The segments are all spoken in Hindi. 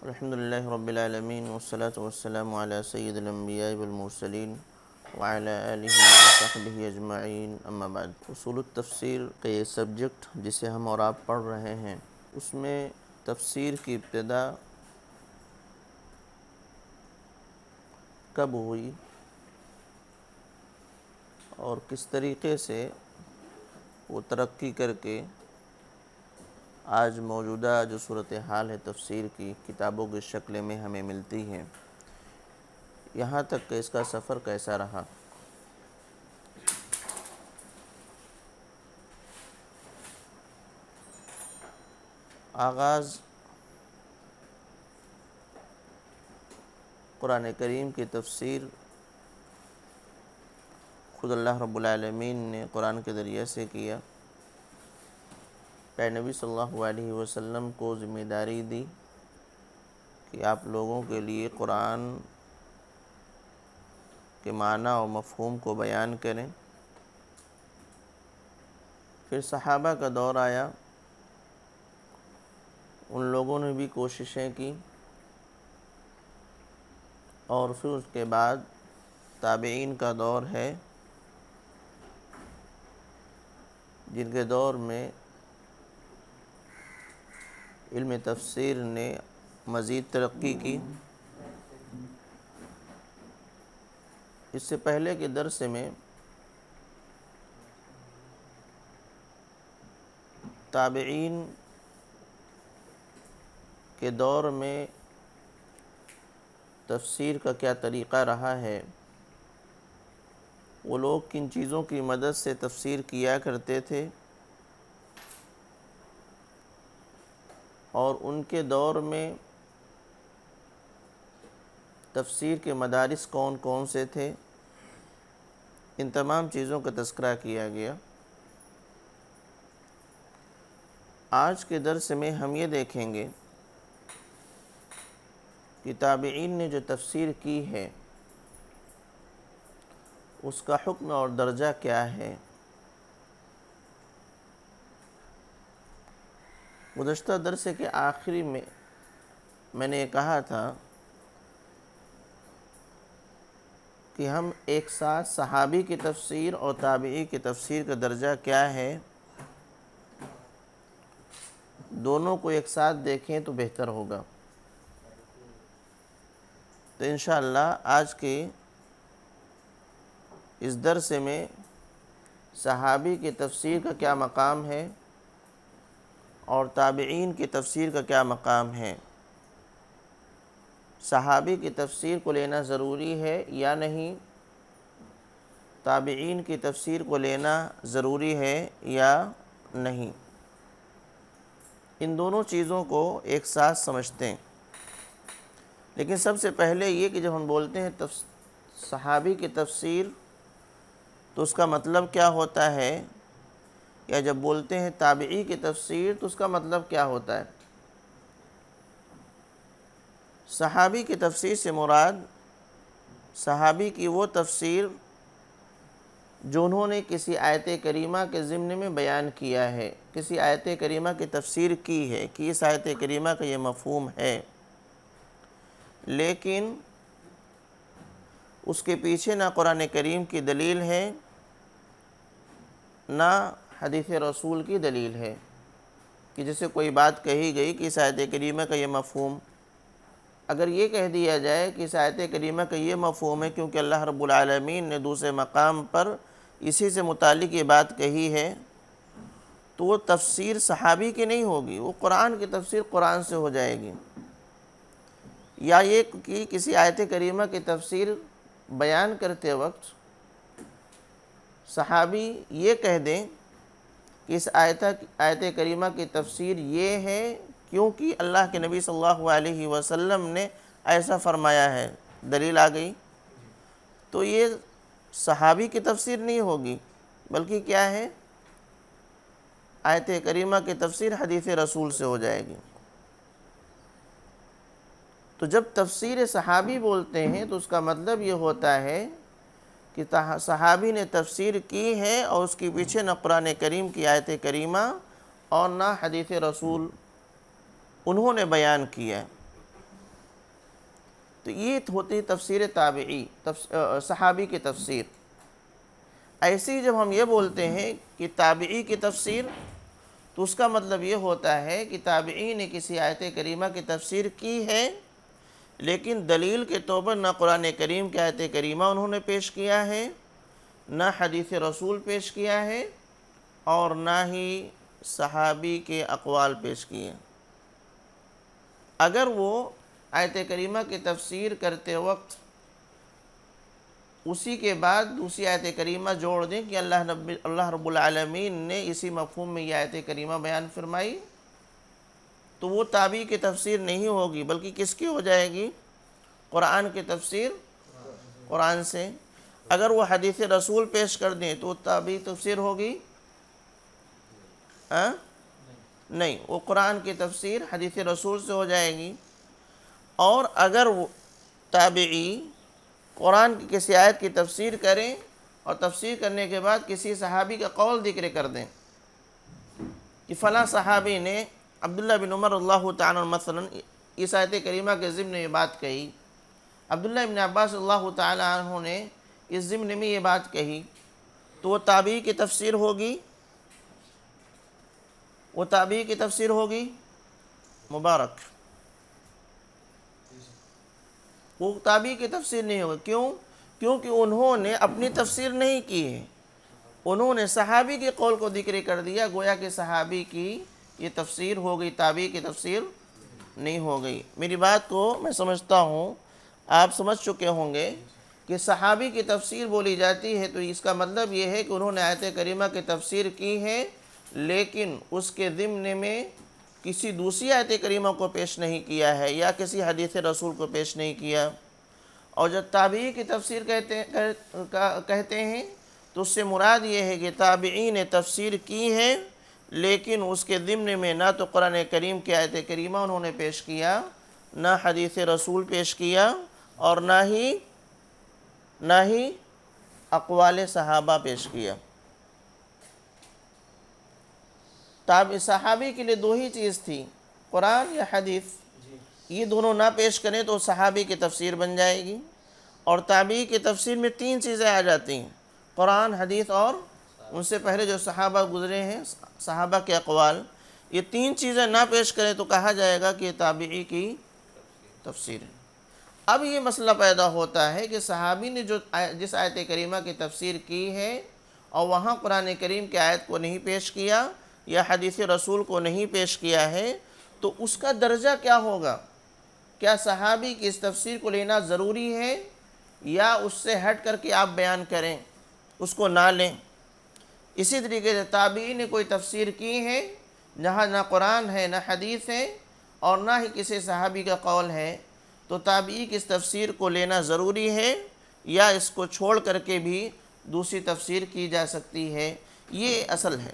अलहमदिल्ल रबालमीन वसलाम सैदम्बियामरसलिन वाली अजमाइन अम्माबाद उसूल तफसीर के सब्जेक्ट जिसे हम और आप पढ़ रहे हैं उसमें तफसीर की इब्तदा कब हुई और किस तरीके से वो तरक्की करके आज मौजूदा जो सूरत हाल है तफसीर की किताबों की शक्ल में हमें मिलती है यहाँ तक कि इसका सफ़र कैसा रहा आगाज़ कुरान करीम की तफसीर खुद अल्लाह रब्बुल रबालमीन ने कुरान के ज़रिए से किया नबी सल्लल्लाहु अलैहि वसल्लम को ज़िम्मेदारी दी कि आप लोगों के लिए कुरान के माना और मफहूम को बयान करें फिर सहाबा का दौर आया उन लोगों ने भी कोशिशें की और फिर उसके बाद ताबेन का दौर है जिनके दौर में इल्म तफसर ने मज़ीद तरक्की की इससे पहले के दरस में ताबेन के दौर में तफसीर का क्या तरीक़ा रहा है वो लोग किन चीज़ों की मदद से तफसीर किया करते थे और उनके दौर में तफसीर के मदारस कौन कौन से थे इन तमाम चीज़ों का तस्करा किया गया आज के दरस में हम ये देखेंगे कि ताबीन ने जो तफसीर की है उसका हुक्म और दर्जा क्या है गुज्त दरस के आखिरी में मैंने कहा था कि हम एक साथ सहाबी की तफसीर और ताबी की तफसीर का दर्जा क्या है दोनों को एक साथ देखें तो बेहतर होगा तो इन आज के इस दरसे में सहाबी की तफसीर का क्या मकाम है और ताबीन की तफसीर का क्या मकाम है सहाबी की तफसीर को लेना ज़रूरी है या नहीं ताबीन की तफसीर को लेना ज़रूरी है या नहीं इन दोनों चीज़ों को एक साथ समझते हैं लेकिन सबसे पहले ये कि जब हम बोलते हैं तफ सहाबी की तफसीर तो उसका मतलब क्या होता है या जब बोलते हैं ताबी की तफसीर तो उसका मतलब क्या होता है सहाबी की तफसीर से मुराद सहाबी की वो तफसीर जो उन्होंने किसी आयत करीमा के ज़िम्न में बयान किया है किसी आयत करीमा की तफसीर की है कि इस आयत करीमा का ये मफहम है लेकिन उसके पीछे ना कुरान करीम की दलील है ना हदीस रसूल की दलील है कि जैसे कोई बात कही गई कि सायत करीमा का ये मफहम अगर ये कह दिया जाए कि सायत करीमा का ये मफहम है क्योंकि अल्लाह रबालमीन ने दूसरे मकाम पर इसी से मुतक ये बात कही है तो वो तफसीर सहाबी की नहीं होगी वो कुरान की तफसीर कुरान से हो जाएगी या ये कि किसी आयत करीमा की तफसीर बयान करते वक्त सहाबी ये कह दें इस आयत आयत करीमा की तफसीर ये है क्योंकि अल्लाह के नबी सल्लल्लाहु अलैहि वसल्लम ने ऐसा फरमाया है दलील आ गई तो ये सहाबी की तफसीर नहीं होगी बल्कि क्या है आयत करीमा की तफसीर हदीस रसूल से हो जाएगी तो जब तफसीर सहाबी बोलते हैं तो उसका मतलब ये होता है कि सहाबी ने तफसीर की है और उसके पीछे न कुरान करीम की आयत करीमा और ना हदीस रसूल उन्होंने बयान किया तो ये होती है तफसर ताबी सहाबी की तफसीर ऐसे ही जब हम ये बोलते हैं कि ताबी की तफसीर तो उसका मतलब ये होता है कि ताबी ने किसी आयत करीमा की तफसीर की है लेकिन दलील के तौर पर ना कुरान करीम के आयत करीमा उन्होंने पेश किया है ना हदीस रसूल पेश किया है और ना ही सहाबी के अकवाल पेश किए अगर वो आयत करीमा की तफसीर करते वक्त उसी के बाद दूसरी आयत करीमा जोड़ दें कि अल्लाह नबी अल्लाह रब्बुल रबालमीन ने इसी मफहम में यह आयत करीमा बयान फरमाई तो वो ताबी की तफसीर नहीं होगी बल्कि किसकी हो जाएगी कुरान की तफसीर कुरान से अगर वो हदीस रसूल पेश कर दें तो ताबी तफसीर होगी आ? हाँ? नहीं वो कुरान की तफसीर हदीस रसूल से हो जाएगी और अगर वो ताबी कुरान की किसी आयत की तफसीर करें और तफसीर करने के बाद किसी सहाबी का कौल जिक्र कर दें कि फ़ला सहाबी ने अब्दुल्ला बिन उमर अल्लाह तसन इस आयत करीमा के ज़िम्न में बात कही अब्दुल्ला बिन अब्बास अल्लाह तहों ने इस ज़िम्न में ये बात कही तो वह ताबी की तफसर होगी वो ताबी की तफसीर होगी मुबारक वो ताबी की तफसीर नहीं होगी क्यों क्योंकि उन्होंने अपनी तफसर नहीं की है उन्होंने सहाबी के कौल को जिक्र कर दिया गोया के सहाबी की ये तफसीर हो गई ताबी की तफसीर नहीं हो गई मेरी बात को मैं समझता हूँ आप समझ चुके होंगे कि सहाबी की तफसीर बोली जाती है तो इसका मतलब ये है कि उन्होंने आयत करीमा की तफसीर की है लेकिन उसके ज़िमन में किसी दूसरी आयत करीमा को पेश नहीं किया है या किसी हदीस रसूल को पेश नहीं किया और जब ताबी की तफसीर कहते कह, कहते हैं तो उससे मुराद ये है कि ताबी ने तफसीर की है लेकिन उसके ज़िमन में ना तो कुरान करीम की आयत करीमा उन्होंने पेश किया ना हदीस रसूल पेश किया और ना ही ना ही अकवाल सहाबा पेश किया तब सहाबी के लिए दो ही चीज़ थी कुरान या हदीस ये दोनों ना पेश करें तो सहाबी की तफसीर बन जाएगी और ताबी की तफसीर में तीन चीज़ें आ जाती हैं कुरान हदीस और उनसे पहले जो सहाबा गुजरे हैं सहाबा के अकवाल ये तीन चीज़ें ना पेश करें तो कहा जाएगा कि ये ताबी की तफसीर है अब ये मसला पैदा होता है कि सहाबी ने जो जिस आयत करीमा की तफसीर की है और वहाँ कुरान करीम की आयत को नहीं पेश किया या हदीस रसूल को नहीं पेश किया है तो उसका दर्जा क्या होगा क्या सहाबी की इस तफसीर को लेना ज़रूरी है या उससे हट करके आप बयान करें उसको ना लें इसी तरीके से ताबी ने कोई तफसीर की है जहाँ ना कुरान है ना हदीस है और ना ही किसी सहाबी का कौल है तो ताबी की इस तफसीर को लेना ज़रूरी है या इसको छोड़ करके भी दूसरी तफसीर की जा सकती है ये असल है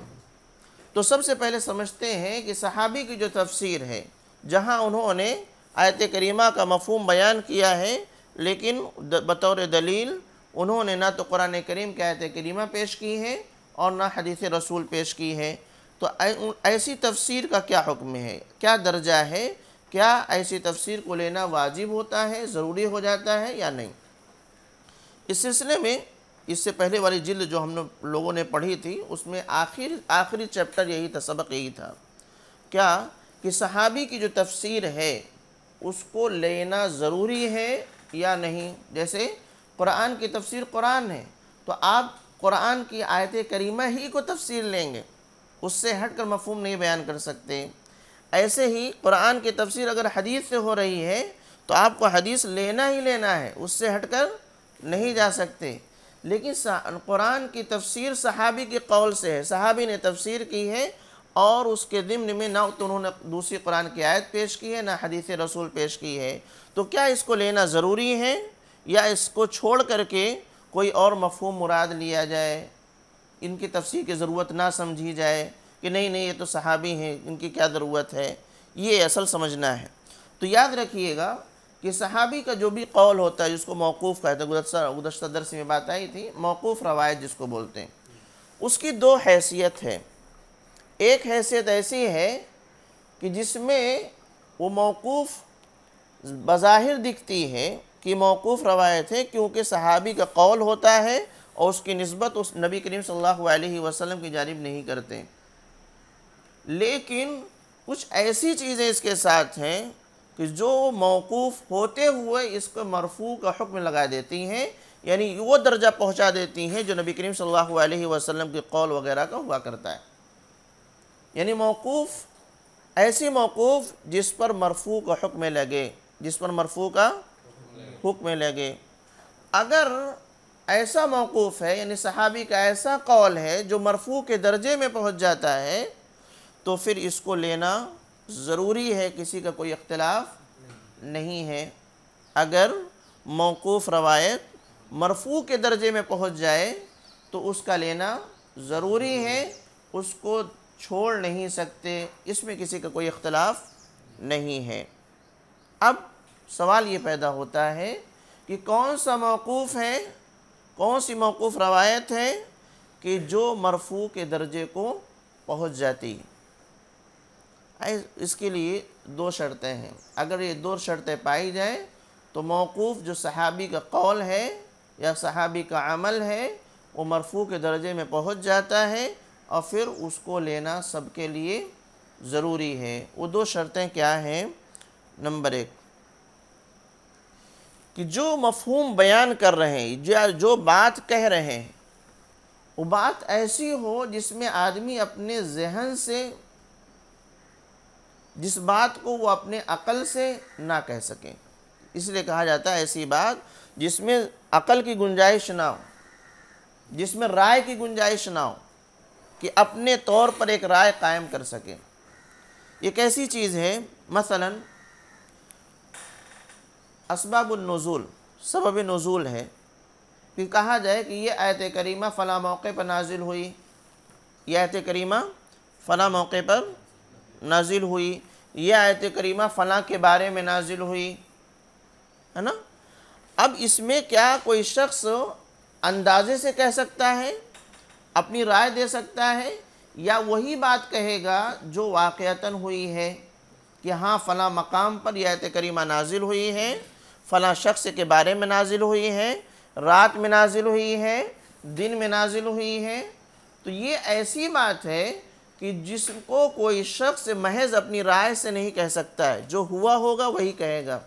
तो सबसे पहले समझते हैं कि सहाबी की जो तफसीर है जहाँ उन्होंने आयत करीमा का मफहम बयान किया है लेकिन बतौर दलील उन्होंने ना तो कुरान करीम की आयत करीमा पेश की है और ना हदीस रसूल पेश की है तो ऐसी तफसीर का क्या हुक्म है क्या दर्जा है क्या ऐसी तफसीर को लेना वाजिब होता है ज़रूरी हो जाता है या नहीं इस सिलसिले में इससे पहले वाली जिल्द जो हम लोगों ने पढ़ी थी उसमें आखिर आखिरी चैप्टर यही था सबक यही था क्या कि सहाबी की जो तफसीर है उसको लेना ज़रूरी है या नहीं जैसे कुरान की तफसीर कुरान है तो आप कुरान की आयत करीमा ही को तफसीर लेंगे उससे हट कर मफहम नहीं बयान कर सकते ऐसे ही कुरान की तफसीर अगर हदीस से हो रही है तो आपको हदीस लेना ही लेना है उससे हट कर नहीं जा सकते लेकिन कुरान की तफसीर सहाबी के कौल से है सहाबी ने तफसीर की है और उसके ज़िम्न में ना तो उन्होंने दूसरी कुरान की आयत पेश की है ना हदीस रसूल पेश की है तो क्या इसको लेना ज़रूरी है या इसको छोड़ करके कोई और मफहम मुराद लिया जाए इनकी तफसीर की ज़रूरत ना समझी जाए कि नहीं नहीं ये तो सहाबी हैं इनकी क्या ज़रूरत है ये असल समझना है तो याद रखिएगा कि सहाबी का जो भी कौल होता है जिसको मौकूफ़ कहते हैं गुदस्ता गुदस्त दरस में बात आई थी मौकूफ़ रवायत जिसको बोलते हैं उसकी दो हैसियत है एक हैसियत ऐसी है कि जिसमें वो मौकूफ़ बज़ाहिर दिखती है कि मौकूफ़ रवायत है क्योंकि सहाबी का कौल होता है और उसकी नस्बत उस नबी करीम सल्लल्लाहु अलैहि वसल्लम की जानब नहीं करते लेकिन कुछ ऐसी चीज़ें इसके साथ हैं कि जो मौकूफ़ होते हुए इसको मरफू का हुक्म लगा देती हैं यानी वो दर्जा पहुंचा देती हैं जो नबी करीम सल्लल्लाहु अलैहि वसल्लम के कौल वगैरह का हुआ करता है यानी मौकूफ़ ऐसी मौकूफ़ जिस पर मरफू का हुक्म लगे जिस पर मरफू का हुक्म लगे अगर ऐसा मौकूफ़ है यानी सहाबी का ऐसा कौल है जो मरफू के दर्जे में पहुँच जाता है तो फिर इसको लेना ज़रूरी है किसी का कोई अख्तिलाफ नहीं है अगर मौकूफ़ रवायत मरफू के दर्जे में पहुँच जाए तो उसका लेना ज़रूरी है उसको छोड़ नहीं सकते इसमें किसी का कोई अख्तिलाफ नहीं है अब सवाल ये पैदा होता है कि कौन सा मौकूफ़ है कौन सी मौकूफ़ रवायत है कि जो मरफू के दर्जे को पहुंच जाती है इसके लिए दो शर्तें हैं अगर ये दो शर्तें पाई जाएँ तो मौकूफ़ जो सहाबी का कौल है या सहाबी का अमल है वो मरफू के दर्जे में पहुंच जाता है और फिर उसको लेना सबके लिए ज़रूरी है वो दो शर्तें क्या हैं नंबर एक कि जो मफहूम बयान कर रहे हैं जो जो बात कह रहे हैं वो बात ऐसी हो जिसमें आदमी अपने जहन से जिस बात को वो अपने अकल से ना कह सके इसलिए कहा जाता है ऐसी बात जिसमें अकल की गुंजाइश ना हो जिसमें राय की गुंजाइश ना हो कि अपने तौर पर एक राय कायम कर सके ये कैसी चीज़ है मसलन असबाबुलनज़ूल सबब नज़ूल है कि कहा जाए कि ये आयत करीमा फ़ला मौके पर नाजिल हुई यह आयत करीमा फ़ला मौके पर नाजिल हुई यह आयत करीमा फ़लाँ के बारे में नाजिल हुई है ना अब इसमें क्या कोई शख्स अंदाजे से कह सकता है अपनी राय दे सकता है या वही बात कहेगा जो वाक़ता हुई है कि हाँ फ़ला मकाम पर यह आयत करीमा नाजिल हुई है फ़ला शख्स के बारे में नाजिल हुई है रात में नाजिल हुई है दिन में नाजिल हुई है तो ये ऐसी बात है कि जिसको कोई शख्स महज अपनी राय से नहीं कह सकता है जो हुआ होगा वही कहेगा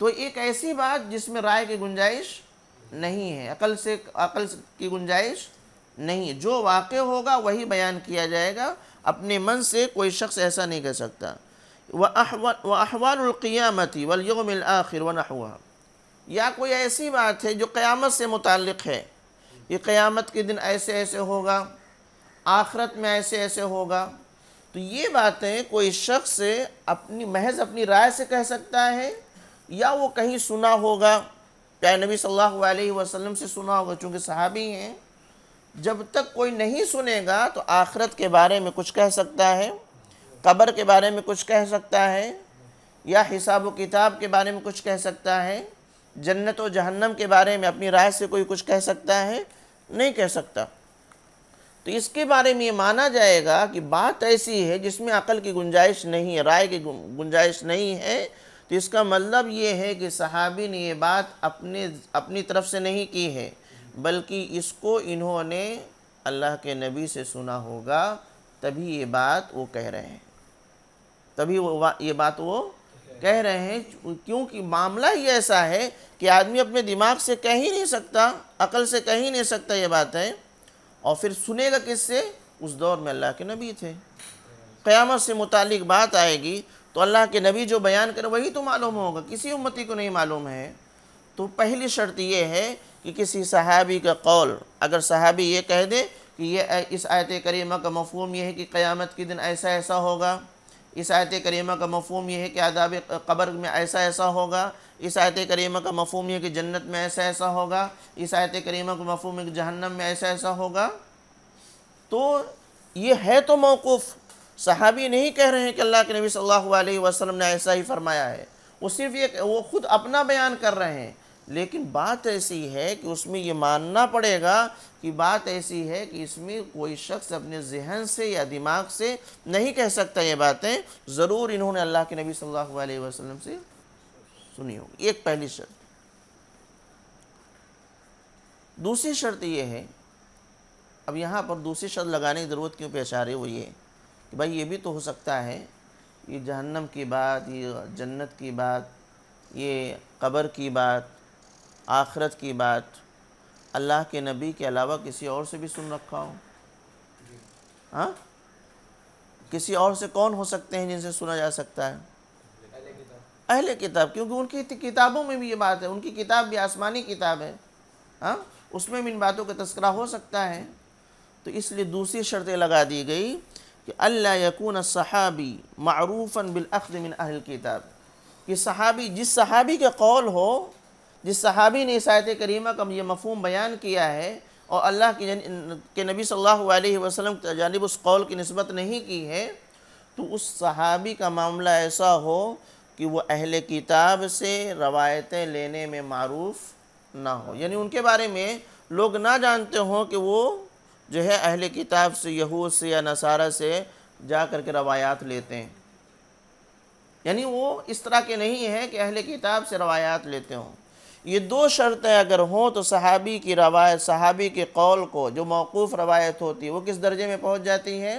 तो एक ऐसी बात जिसमें राय की गुंजाइश नहीं है अकल से अकल की गुंजाइश नहीं है जो वाक़ होगा वही बयान किया जाएगा अपने मन से कोई शख्स ऐसा नहीं कह सकता व अहवानक़ियामती वलयमिल आखिर व नहुआ या कोई ऐसी बात है जो क़्यामत से मुतल है ये क़्यामत के दिन ऐसे ऐसे होगा आखरत में ऐसे ऐसे होगा तो ये बातें कोई शख्स अपनी महज अपनी राय से कह सकता है या वो कहीं सुना होगा क्या नबी सल्लल्लाहु अलैहि वसल्लम से सुना होगा चूँकि सहाबी हैं जब तक कोई नहीं सुनेगा तो आखरत के बारे में कुछ कह सकता है कब्र के बारे में कुछ कह सकता है या हिसाब किताब के बारे में कुछ कह सकता है जन्नत और जहन्नम के बारे में अपनी राय से कोई कुछ कह सकता है नहीं कह सकता तो इसके बारे में ये माना जाएगा कि बात ऐसी है जिसमें अकल की गुंजाइश नहीं है राय की गुंजाइश नहीं है तो इसका मतलब ये है कि सहाबी ने ये बात अपने अपनी तरफ से नहीं की है बल्कि इसको इन्होंने अल्लाह के नबी से सुना होगा तभी ये बात वो कह रहे हैं तभी वो ये बात वो कह रहे हैं क्योंकि मामला ही ऐसा है कि आदमी अपने दिमाग से कह ही नहीं सकता अकल से कह ही नहीं सकता ये बात है और फिर सुनेगा किससे उस दौर में अल्लाह के नबी थे क़यामत से मुतक बात आएगी तो अल्लाह के नबी जो बयान करें वही तो मालूम होगा किसी उम्मती को नहीं मालूम है तो पहली शर्त यह है कि किसी सहाबी का कौल अगर सहाबी ये कह दे कि ये इस आयत करीमा का मफहम यह है कि क़यामत के दिन ऐसा ऐसा होगा इस आयत करीमा का मफहम यह है कि आदाब कब्र में ऐसा ऐसा होगा इस आयत करीमा का मफहम यह कि जन्नत में ऐसा ऐसा होगा इस आयत करीमा का मफहम है कि जहन्नम में ऐसा ऐसा होगा तो ये है तो मौकूफ़ सहाबी नहीं कह रहे हैं कि अल्लाह के नबी सल्लल्लाहु अलैहि वसल्लम ने ऐसा ही फरमाया है वो सिर्फ ये वो ख़ुद अपना बयान कर रहे हैं लेकिन बात ऐसी है कि उसमें ये मानना पड़ेगा कि बात ऐसी है कि इसमें कोई शख्स अपने जहन से या दिमाग से नहीं कह सकता ये बातें ज़रूर इन्होंने अल्लाह के नबी सल्लल्लाहु अलैहि वसल्लम से सुनी होगी एक पहली शर्त दूसरी शर्त ये है अब यहाँ पर दूसरी शर्त लगाने की ज़रूरत क्यों पेश आ रही है वो ये कि भाई ये भी तो हो सकता है ये जहन्नम की बात ये जन्नत की बात ये कब्र की बात आखरत की बात अल्लाह के नबी के अलावा किसी और से भी सुन रखा हो हाँ किसी और से कौन हो सकते हैं जिनसे सुना जा सकता है अहले किताब क्योंकि उनकी किताबों में भी ये बात है उनकी किताब भी आसमानी किताब है हाँ उसमें भी इन बातों का तस्करा हो सकता है तो इसलिए दूसरी शर्तें लगा दी गई कि अल्लाह यकून सहाबी मरूफ़न बिलअखद अहल किताब कि सहाबी जिस सहाबी का कौल हो जिस सहाबी ने सायत करीमा का यह मफहम बयान किया है और अल्लाह की के नबी सल्लल्लाहु अलैहि वसल्लम जानब उस कौल की नस्बत नहीं की है तो उस सहाबी का मामला ऐसा हो कि वो अहल किताब से रवायतें लेने में मरूफ ना हो यानी उनके बारे में लोग ना जानते हों कि वो जो है अहले किताब से यहूद से या नसारा से जा कर के रवायात लेते हैं यानी वो इस तरह के नहीं हैं कि अहले किताब से रवायात लेते हों ये दो शर्तें अगर हों तो सहाबी की रवायत सहाबी के कौल को जो मौकूफ़ रवायत होती है वो किस दर्जे में पहुँच जाती है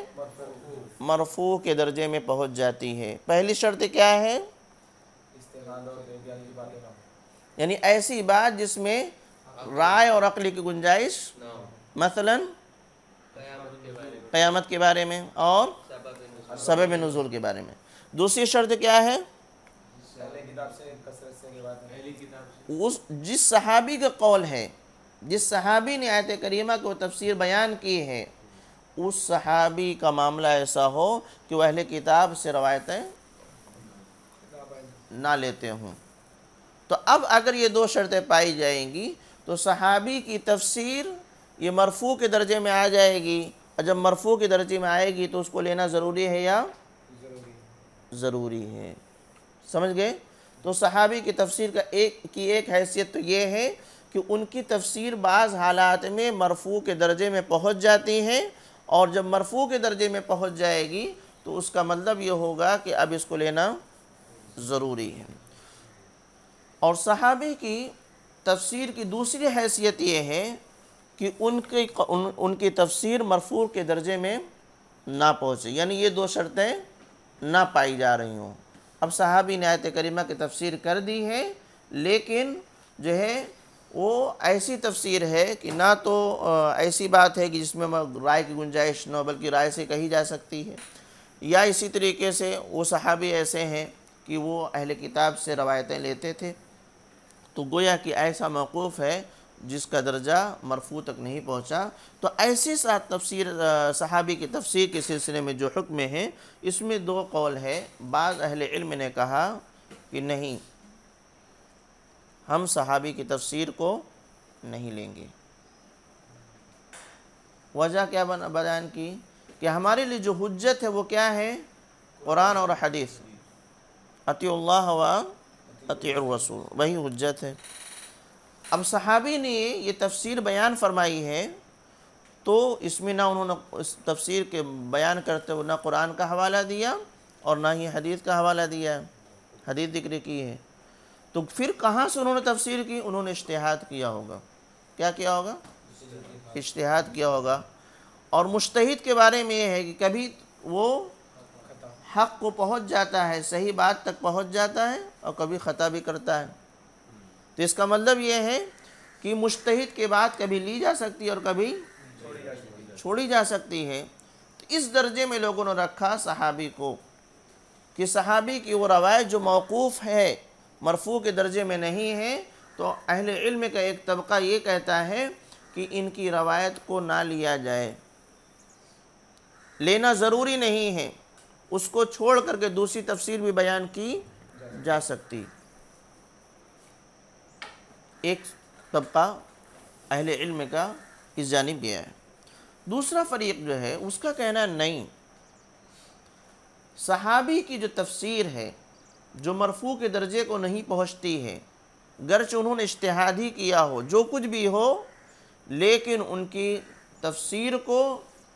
मरफू के दर्जे में पहुँच जाती है पहली शर्त क्या है यानी ऐसी बात जिसमें राय और अकली की गुंजाइश मसलन क़यामत के बारे में और सबब नज़ुल के बारे में दूसरी शर्त क्या है उस जिस सहाबी का कौल है जिस सहाबी ने आयत करीमा को तफसीर बयान की है उस सहाबी का मामला ऐसा हो कि वह अहले किताब से रवायतें ना लेते हों तो अब अगर ये दो शर्तें पाई जाएंगी तो सहाबी की तफसीर ये मरफू के दर्जे में आ जाएगी और जब मरफू के दर्जे में आएगी तो उसको लेना ज़रूरी है या ज़रूरी है समझ गए तो सहाबी की तफसीर का एक की एक हैसियत तो ये है कि उनकी तफसीर बाज़ हालात में मरफू के दर्जे में पहुँच जाती हैं और जब मरफू के दर्जे में पहुँच जाएगी तो उसका मतलब ये होगा कि अब इसको लेना ज़रूरी है और सहाबी की तफसीर की दूसरी हैसियत ये है कि उनकी उन, उनकी तफसीर मरफू के दर्जे में ना पहुँचे यानी ये दो शर्तें ना पाई जा रही हों अब साहबी ने आयत करीमा की तफसीर कर दी है लेकिन जो है वो ऐसी तफसीर है कि ना तो ऐसी बात है कि जिसमें राय की गुंजाइश न बल्कि राय से कही जा सकती है या इसी तरीके से वो सहाबी ऐसे हैं कि वो अहल किताब से रवायतें लेते थे तो गोया कि ऐसा मौकूफ़ है जिसका दर्जा मरफू तक नहीं पहुँचा तो ऐसी सात तफसीर सहाबी की तफसीर के सिलसिले में जो हुक्म है इसमें दो कौल है बाद अहल इल्म ने कहा कि नहीं हम सहाबी की तफसीर को नहीं लेंगे वजह क्या बन बयान की कि हमारे लिए जो हजत है वो क्या है कुरान और हदीस अतील्ला व अती रसूल वही हजत है अब सहाबी ने ये तफसीर बयान फरमाई है तो इसमें ना उन्होंने इस तफसीर के बयान करते हुए ना कुरान का हवाला दिया और ना ही हदीस का हवाला दिया हदीस जिक्र की है तो फिर कहाँ से उन्होंने तफसीर की उन्होंने इश्तहाद किया होगा क्या किया होगा इश्तहाद किया होगा और मुश्तहिद के बारे में यह है कि कभी वो हक़ को पहुँच जाता है सही बात तक पहुँच जाता है और कभी ख़ता भी करता है तो इसका मतलब ये है कि मुश्तहिद के बाद कभी ली जा सकती है और कभी छोड़ी जा सकती है तो इस दर्जे में लोगों ने रखा सहाबी को कि सहाबी की वो रवायत जो मौकूफ़ है मरफू के दर्जे में नहीं है तो अहल इल्म का एक तबका ये कहता है कि इनकी रवायत को ना लिया जाए लेना ज़रूरी नहीं है उसको छोड़ करके दूसरी तफसीर भी बयान की जा सकती एक तबका अहल इल्म का इस जानब गया है दूसरा फरीक जो है उसका कहना नहीं सहाबी की जो तफसीर है जो मरफू के दर्जे को नहीं पहुँचती है गर्च उन्होंने ही किया हो जो कुछ भी हो लेकिन उनकी तफसीर को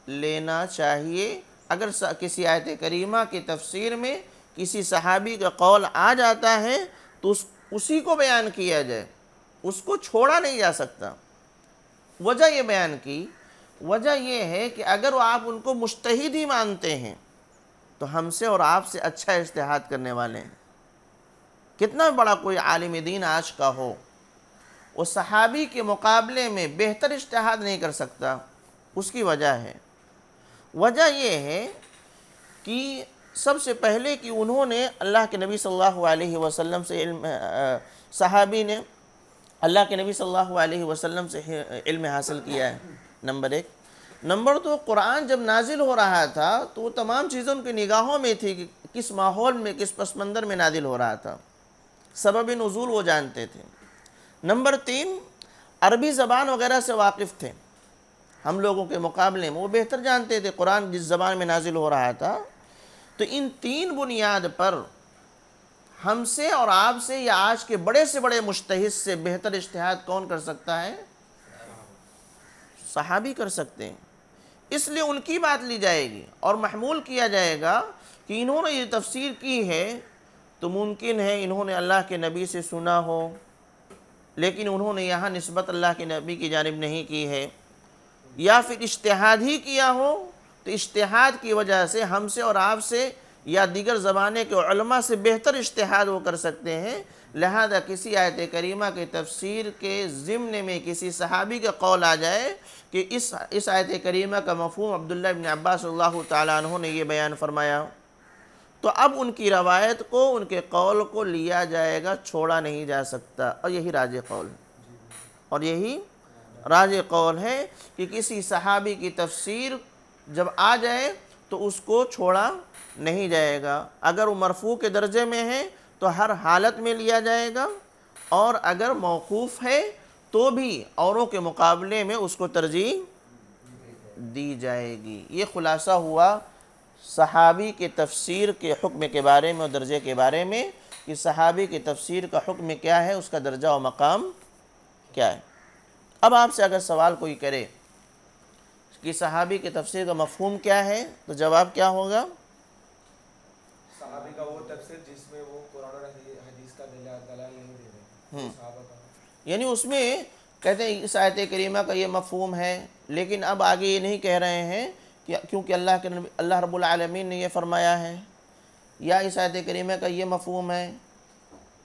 लेना चाहिए अगर किसी आयत करीमा की तफसीर में किसी सहाबी का कौल आ जाता है तो उस उसी को बयान किया जाए उसको छोड़ा नहीं जा सकता वजह यह बयान की वजह यह है कि अगर आप उनको मुश्तहिद ही मानते हैं तो हमसे और आपसे अच्छा इश्तहाद करने वाले हैं कितना बड़ा कोई आलिम दीन आज का हो वो सहाबी के मुकाबले में बेहतर इश्तहाद नहीं कर सकता उसकी वजह है वजह यह है कि सबसे पहले कि उन्होंने अल्लाह के नबी सल्लल्लाहु अलैहि वसल्लम से इल्म सहाबी ने अल्लाह के नबी सल्लल्लाहु अलैहि वसल्लम से इल्म हासिल किया है नंबर एक नंबर दो कुरान जब नाजिल हो रहा था तो वो तमाम चीज़ें उनकी निगाहों में थी कि किस माहौल में किस पस मंदर में नाजिल हो रहा था सबब नज़ूल वो जानते थे नंबर तीन अरबी ज़बान वगैरह से वाकिफ़ थे हम लोगों के मुकाबले में वो बेहतर जानते थे कुरान जिस ज़बान में नाजिल हो रहा था तो इन तीन बुनियाद पर हमसे और आपसे या आज के बड़े से बड़े मुश्तहिद से बेहतर इश्तहाद कौन कर सकता है सहाबी कर सकते हैं इसलिए उनकी बात ली जाएगी और महमूल किया जाएगा कि इन्होंने ये तफसीर की है तो मुमकिन है इन्होंने अल्लाह के नबी से सुना हो लेकिन उन्होंने यहाँ नस्बत अल्लाह के नबी की जानब नहीं की है या फिर इश्तहाद ही किया हो तो इश्तहाद की वजह से हमसे और आपसे या दीगर ज़माने के से बेहतर इश्तहाद वो कर सकते हैं लिहाजा किसी आयत करीमा के तफसीर के ज़िम्न में किसी सहाबी का कौल आ जाए कि इस इस आयत करीमा का मफहम अब्दुल्ला इबन अब्बास तु ने यह बयान फरमाया तो अब उनकी रवायत को उनके कौल को लिया जाएगा छोड़ा नहीं जा सकता और यही राज कौल और यही राज कौल है कि किसी सहाबी की तफसीर जब आ जाए तो उसको छोड़ा नहीं जाएगा अगर वो मरफू के दर्जे में है तो हर हालत में लिया जाएगा और अगर मौकूफ़ है तो भी औरों के मुकाबले में उसको तरजीह दी जाएगी ये खुलासा हुआ सहाबी के तफसीर के हुक्म के बारे में और दर्जे के बारे में कि सहाबी के तफसीर का हुक्म क्या है उसका दर्जा और मकाम क्या है अब आपसे अगर सवाल कोई करे कि सहाबी के तफसीर का मफहम क्या है तो जवाब क्या होगा हम्म। यानी उसमें कहते हैं इस आयत करीमा का ये मफहम है लेकिन अब आगे ये नहीं कह रहे हैं कि क्योंकि अल्लाह के अल्लाह रबालमीन ने यह फरमाया है या इस आयत करीमा का ये मफहम है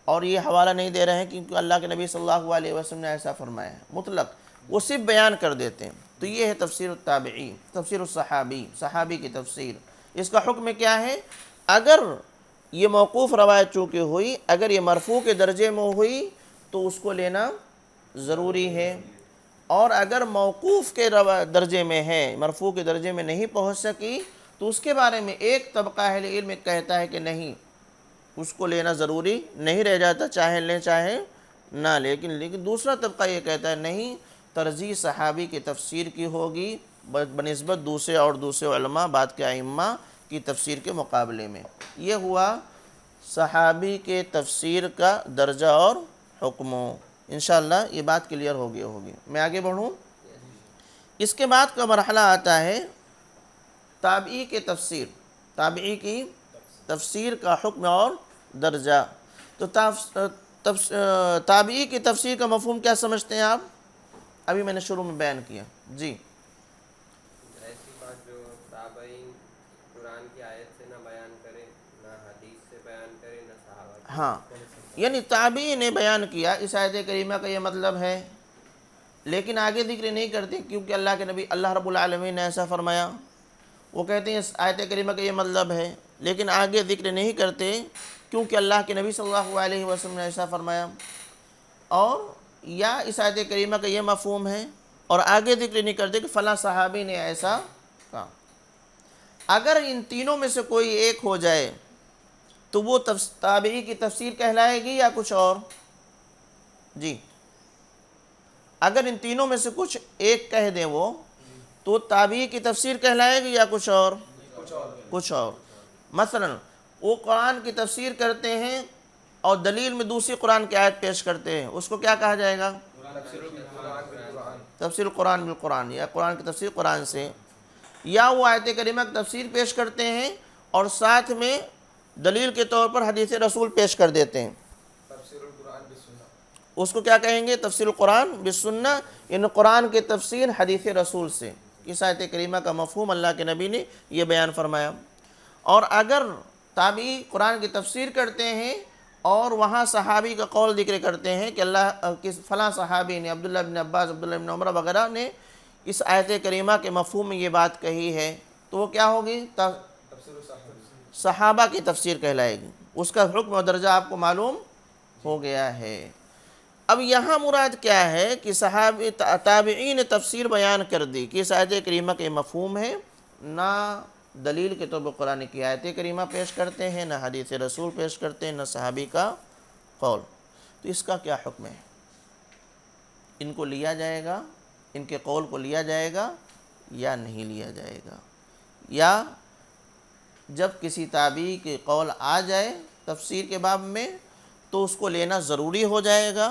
और ये हवाला नहीं दे रहे हैं क्योंकि अल्लाह के नबी सल्लल्लाहु अलैहि वसल्लम ने ऐसा फरमाया मुतलक वो सिर्फ बयान कर देते हैं तो ये है तफसर ताबी तफसर सहाबी सहाबी की तफसर इसका हुक्म क्या है अगर ये मौकूफ़ रवायत चूँकि हुई अगर ये मरफू के दर्जे में हुई तो उसको लेना ज़रूरी है और अगर मौकूफ़ के दर्जे में है मरफू के दर्जे में नहीं पहुँच सकी तो उसके बारे में एक तबका अहल इल्म कहता है कि नहीं उसको लेना ज़रूरी नहीं रह जाता चाहे लें चाहे ना लेकिन लेकिन दूसरा तबका ये कहता है नहीं तरजीह सहाबी की तफसीर की होगी बनस्बत दूसरे और दूसरे बात के अम्मा की तफसीर के मुकाबले में ये हुआ सहाबी के तफसीर का दर्जा और हुक्मों इन ये बात क्लियर हो गई होगी मैं आगे बढ़ूँ इसके बाद का मरहला आता है ताबी के तफसीर ताबी की तफसीर का हुक्म और दर्जा तो ताबी की तफसीर का मफहम क्या समझते हैं आप अभी मैंने शुरू में बयान किया जी हाँ यानी ताबी ने बयान किया इस आयत करीमा का ये मतलब है लेकिन आगे जिक्र नहीं करते क्योंकि अल्लाह के नबी अल्लाह रबालमीन ने ऐसा फरमाया वो कहते हैं इस आयत करीमा का ये मतलब है लेकिन आगे जिक्र नहीं करते क्योंकि अल्लाह के नबी सल्लल्लाहु अलैहि वसल्लम ने ऐसा फरमाया और या इस आयत करीमा का ये मफहम है और आगे जिक्र नहीं करते कि फ़लाँ साहबी ने ऐसा कहा अगर इन तीनों में से कोई एक हो जाए तो वो ताबी की तफसीर कहलाएगी या कुछ और जी अगर इन तीनों में से कुछ एक कह दें वो तो ताबी की तफसीर कहलाएगी या कुछ और कुछ और, मसलन वो कुरान की तफसीर करते हैं और दलील में दूसरी कुरान की आयत पेश करते हैं उसको क्या कहा जाएगा तफसर कुरान कुरान या कुरान की तफसर कुरान से या वो आयत करीमा की तफसर पेश करते हैं और साथ में दलील के तौर पर हदीस रसूल पेश कर देते हैं उसको क्या कहेंगे तफसर कुरान बिसन्ना इन कुरान के तफसर हदीस रसूल से इस आयत करीमा का मफहम अल्लाह के नबी ने यह बयान फरमाया और अगर ताबी कुरान की तफसीर करते हैं और वहाँ सहाबी का कौल जिक्र करते हैं कि अल्लाह किस फ़लां सहाबी ने अब्दुल्ला बिन अब्बास अब्दुल्ला बिन उमर वगैरह ने इस आयत करीमा के मफहम में ये बात कही है तो वो क्या होगी सहाबा की तफसीर कहलाएगी उसका हुक्म और दर्जा आपको मालूम हो गया है अब यहाँ मुराद क्या है कि सहाब ने तफसीर बयान कर दी कि इस आयत करीमा के मफहम है ना दलील के तौर पर कुरान की आयत करीमा पेश करते हैं ना हदीत रसूल पेश करते हैं ना सहाबी का कौल तो इसका क्या हुक्म है इनको लिया जाएगा इनके कौल को लिया जाएगा या नहीं लिया जाएगा या जब किसी ताबी के कौल आ जाए तफसीर के बाब में तो उसको लेना ज़रूरी हो जाएगा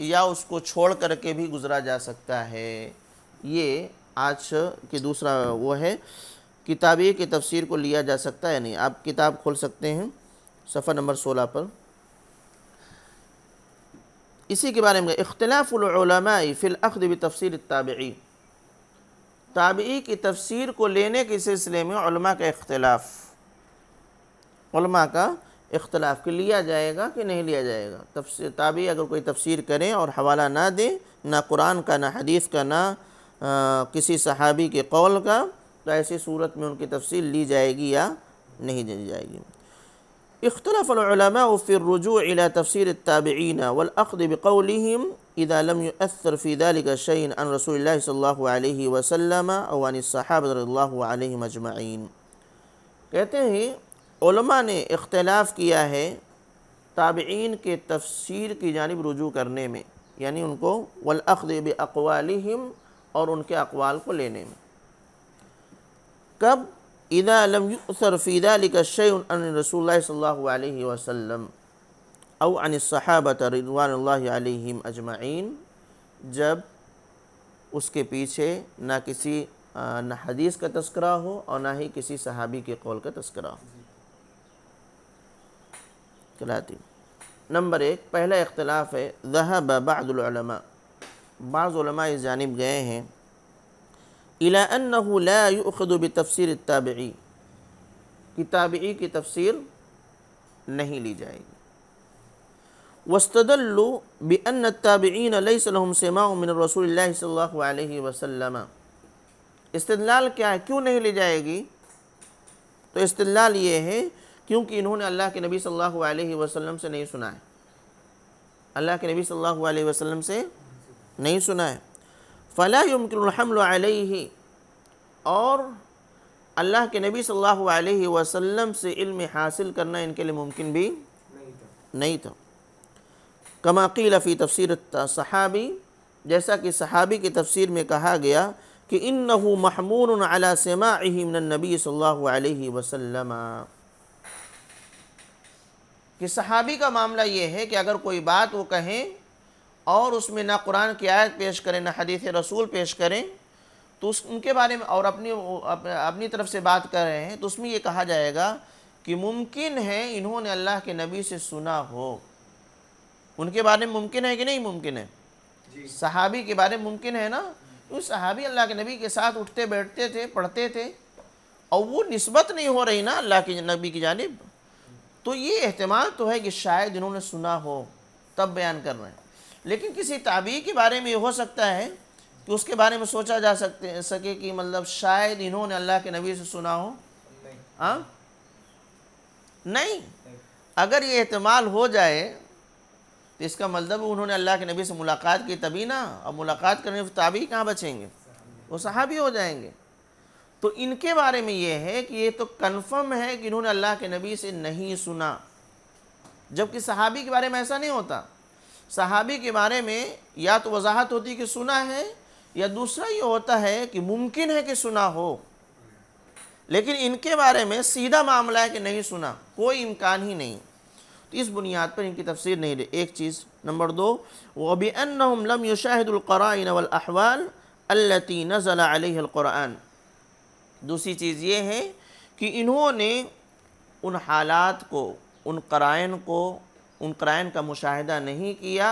या उसको छोड़ करके भी गुजरा जा सकता है ये आज की दूसरा वो है किताबी की तफसीर को लिया जा सकता है नहीं आप किताब खोल सकते हैं सफ़र नंबर सोलह पर इसी के बारे में इख्तलाफ़लमाई फ़िलअद भी तफसर ताबी ताबी की तफसीर को लेने के सिलसिले में का इख्तलाफ़ का इख्तलाफ के लिया जाएगा कि नहीं लिया जाएगा तफस ताबी अगर कोई तफसीर करें और हवाला ना दें ना कुरान का ना हदीस का ना आ, किसी सहाबी के कौल का तो ऐसी सूरत में उनकी तफसील ली जाएगी या नहीं दी जाएगी अख्तलफ़लफ़िर रजू अला तफसर ताबीन वलअद बकौलम असरफ़ीदाल शैन अन रसोल्ला सल्ला वसलम अवान साहब रज़ी मजमाइन कहते हैं उलमा ने इख्तलाफ़ किया है ताबीन के तफसीर की जानब रुजू करने में यानी उनको वलअद बकवालम और उनके अकवाल को लेने में कब इदासरफ़ीदा लिकशन रसूल सल्ला वसम अन सहाबत अजमाइन जब उसके पीछे ना किसी ना हदीस का तस्करा हो और ना ही किसी सहाबी के कौल का तस्करा हो कहलाती नंबर एक पहला इख्तलाफ है जहा बादलमा बाज़ा इस जानब गए हैं इला अनखदब तफसर तबी कि तबी की तफसर नहीं ली जाएगी वस्तदल्लु बन ताबीन अलैसम सेमाउमिन रसूल सल वसम इस्तलाल क्या है क्यों नहीं ली जाएगी तो इस्तलाल ये है क्योंकि इन्होंने अल्लाह के नबी सल्लल्लाहु अलैहि वसल्लम से नहीं सुना है अल्लाह के नबी सल्लल्लाहु अलैहि वसल्लम से नहीं सुना है फ़ला यमकिनहमल और अल्लाह के नबी सल्लल्लाहु अलैहि वसल्लम से इल्म हासिल करना इनके लिए मुमकिन भी नहीं था कमाकील फ़ी तफसर सहाबी जैसा कि सहाबी की तफसीर में कहा गया कि इन महमून अला समा नबी सल्लल्लाहु अलैहि वसल्लम कि सहाबी का मामला ये है कि अगर कोई बात वो कहें और उसमें ना कुरान की आयत पेश करें ना हदीस रसूल पेश करें तो उस उनके बारे में और अपनी अप, अपनी तरफ से बात कर रहे हैं तो उसमें ये कहा जाएगा कि मुमकिन है इन्होंने अल्लाह के नबी से सुना हो उनके बारे में मुमकिन है कि नहीं मुमकिन है सहाबी के बारे में मुमकिन है ना उस सहाबी अल्लाह के नबी के साथ उठते बैठते थे पढ़ते थे और वो नस्बत नहीं हो रही ना अल्लाह के नबी की जानब तो ये अहतमाल तो है कि शायद इन्होंने सुना हो तब बयान कर रहे हैं लेकिन किसी ताबी के बारे में ये हो सकता है कि उसके बारे में सोचा जा सकते सके कि मतलब शायद इन्होंने अल्लाह के नबी से सुना हो हाँ नहीं अगर ये अहतमाल हो जाए तो इसका मतलब उन्होंने अल्लाह के नबी से मुलाकात की तभी ना और मुलाकात करने ताबी कहाँ बचेंगे वो साहबी हो जाएंगे तो इनके बारे में ये है कि ये तो कन्फर्म है कि इन्होंने अल्लाह के नबी से नहीं सुना जबकि सहाबी के बारे में ऐसा नहीं होता सहाबी के बारे में या तो वजाहत होती कि सुना है या दूसरा ये होता है कि मुमकिन है कि सुना हो लेकिन इनके बारे में सीधा मामला है कि नहीं सुना कोई इम्कान ही नहीं तो इस बुनियाद पर इनकी तफसीर नहीं रही एक चीज़ नंबर दो वबी अनम लम युशाहिदुल्क़रान अहवाल अल्लती अलैहिल क़ुरान दूसरी चीज़ ये है कि इन्होंने उन हालात को उन कराइन को उन क्राइन का मुशाहिदा नहीं किया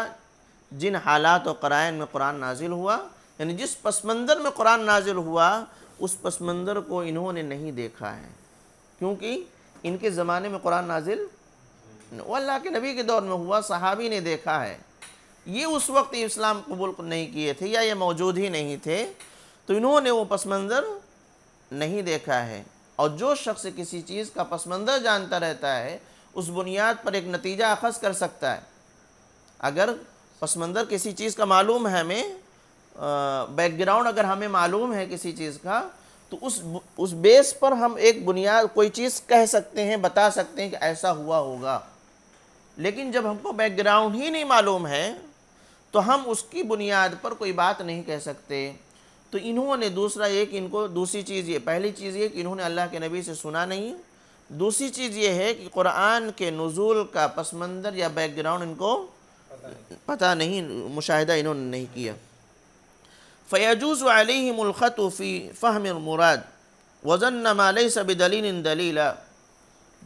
जिन हालात और क्राइन में कुरान नाजिल हुआ यानी जिस पस मंज़र में कुरान नाजिल हुआ उस पस मंज़र को इन्होंने नहीं देखा है क्योंकि इनके ज़माने में कुरान नाजिल वो अल्लाह के नबी के दौर में हुआ सहाबी ने देखा है ये उस वक्त इस्लाम कबूल नहीं किए थे या ये मौजूद ही नहीं थे तो इन्होंने वो पस मंज़र नहीं देखा है और जो शख्स किसी चीज़ का पसमंदर जानता रहता है उस बुनियाद पर एक नतीजा अखज़ कर सकता है अगर पसमंदर किसी चीज़ का मालूम है हमें बैकग्राउंड अगर हमें मालूम है किसी चीज़ का तो उस उस बेस पर हम एक बुनियाद कोई चीज़ कह सकते हैं बता सकते हैं कि ऐसा हुआ होगा लेकिन जब हमको बैकग्राउंड ही नहीं मालूम है तो हम उसकी बुनियाद पर कोई बात नहीं कह सकते तो इन्होंने दूसरा एक इनको दूसरी चीज़ ये पहली चीज़ ये कि इन्होंने अल्लाह के नबी से सुना नहीं दूसरी चीज़ ये है कि कुरान के नज़ुल का पस मंज़र या बैकग्राउंड इनको पता नहीं मुशाहिदा इन्होंने नहीं किया फ़यजूज़ अलखतफ़ी फ़हम मुराद वज़न नमाल सब दलील दलीला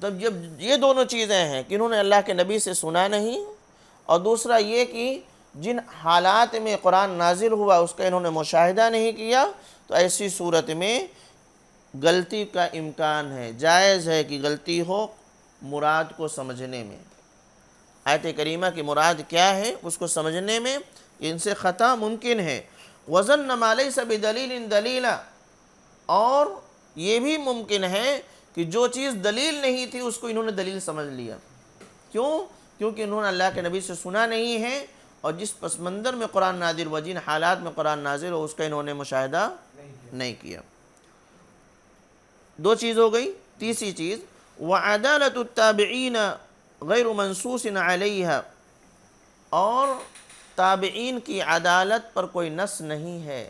तब जब ये दोनों चीज़ें हैं कि इन्होंने अल्लाह के नबी से सुना नहीं और दूसरा ये कि जिन हालात में कुरान नाजिल हुआ उसका इन्होंने मुशाहिदा नहीं किया तो ऐसी सूरत में गलती का इम्कान है जायज़ है कि गलती हो मुराद को समझने में आयत करीमा की मुराद क्या है उसको समझने में इनसे ख़ता मुमकिन है वज़न नमाल सभी दलील इन दलीला और ये भी मुमकिन है कि जो चीज़ दलील नहीं थी उसको इन्होंने दलील समझ लिया क्यों क्योंकि इन्होंने अल्लाह के नबी से सुना नहीं है और जिस पसमंदर में कुरान नाजिर व जिन हालात में कुरान नाजिल हो उसका इन्होंने मुशाह नहीं, किया दो चीज़ हो गई तीसरी चीज़ व अदालतताबीन गैर मनसूस है और ताबीन की अदालत पर कोई नस नहीं है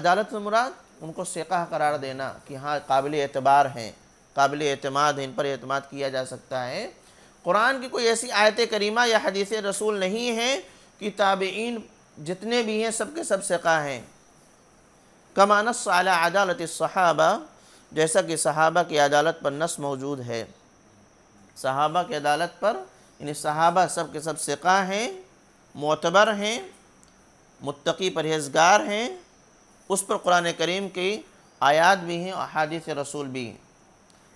अदालत मुराद उनको सेका करार देना कि हाँ काबिल एतबार हैं काबिल अतमाद इन पर अतमाद किया जा सकता है कुरान की कोई ऐसी आयत करीमा या हदीस रसूल नहीं है कि ताबेन जितने भी हैं सबके सब सका हैं कमानस अला अदालत सहाबा जैसा कि सहाबा की अदालत पर नस मौजूद है सहाबा की अदालत पर यानी सहाबा सब के सब सका हैं मोतबर हैं मुतकी परहेजगार हैं उस पर कुरान करीम की आयात भी हैं और हादिस रसूल भी हैं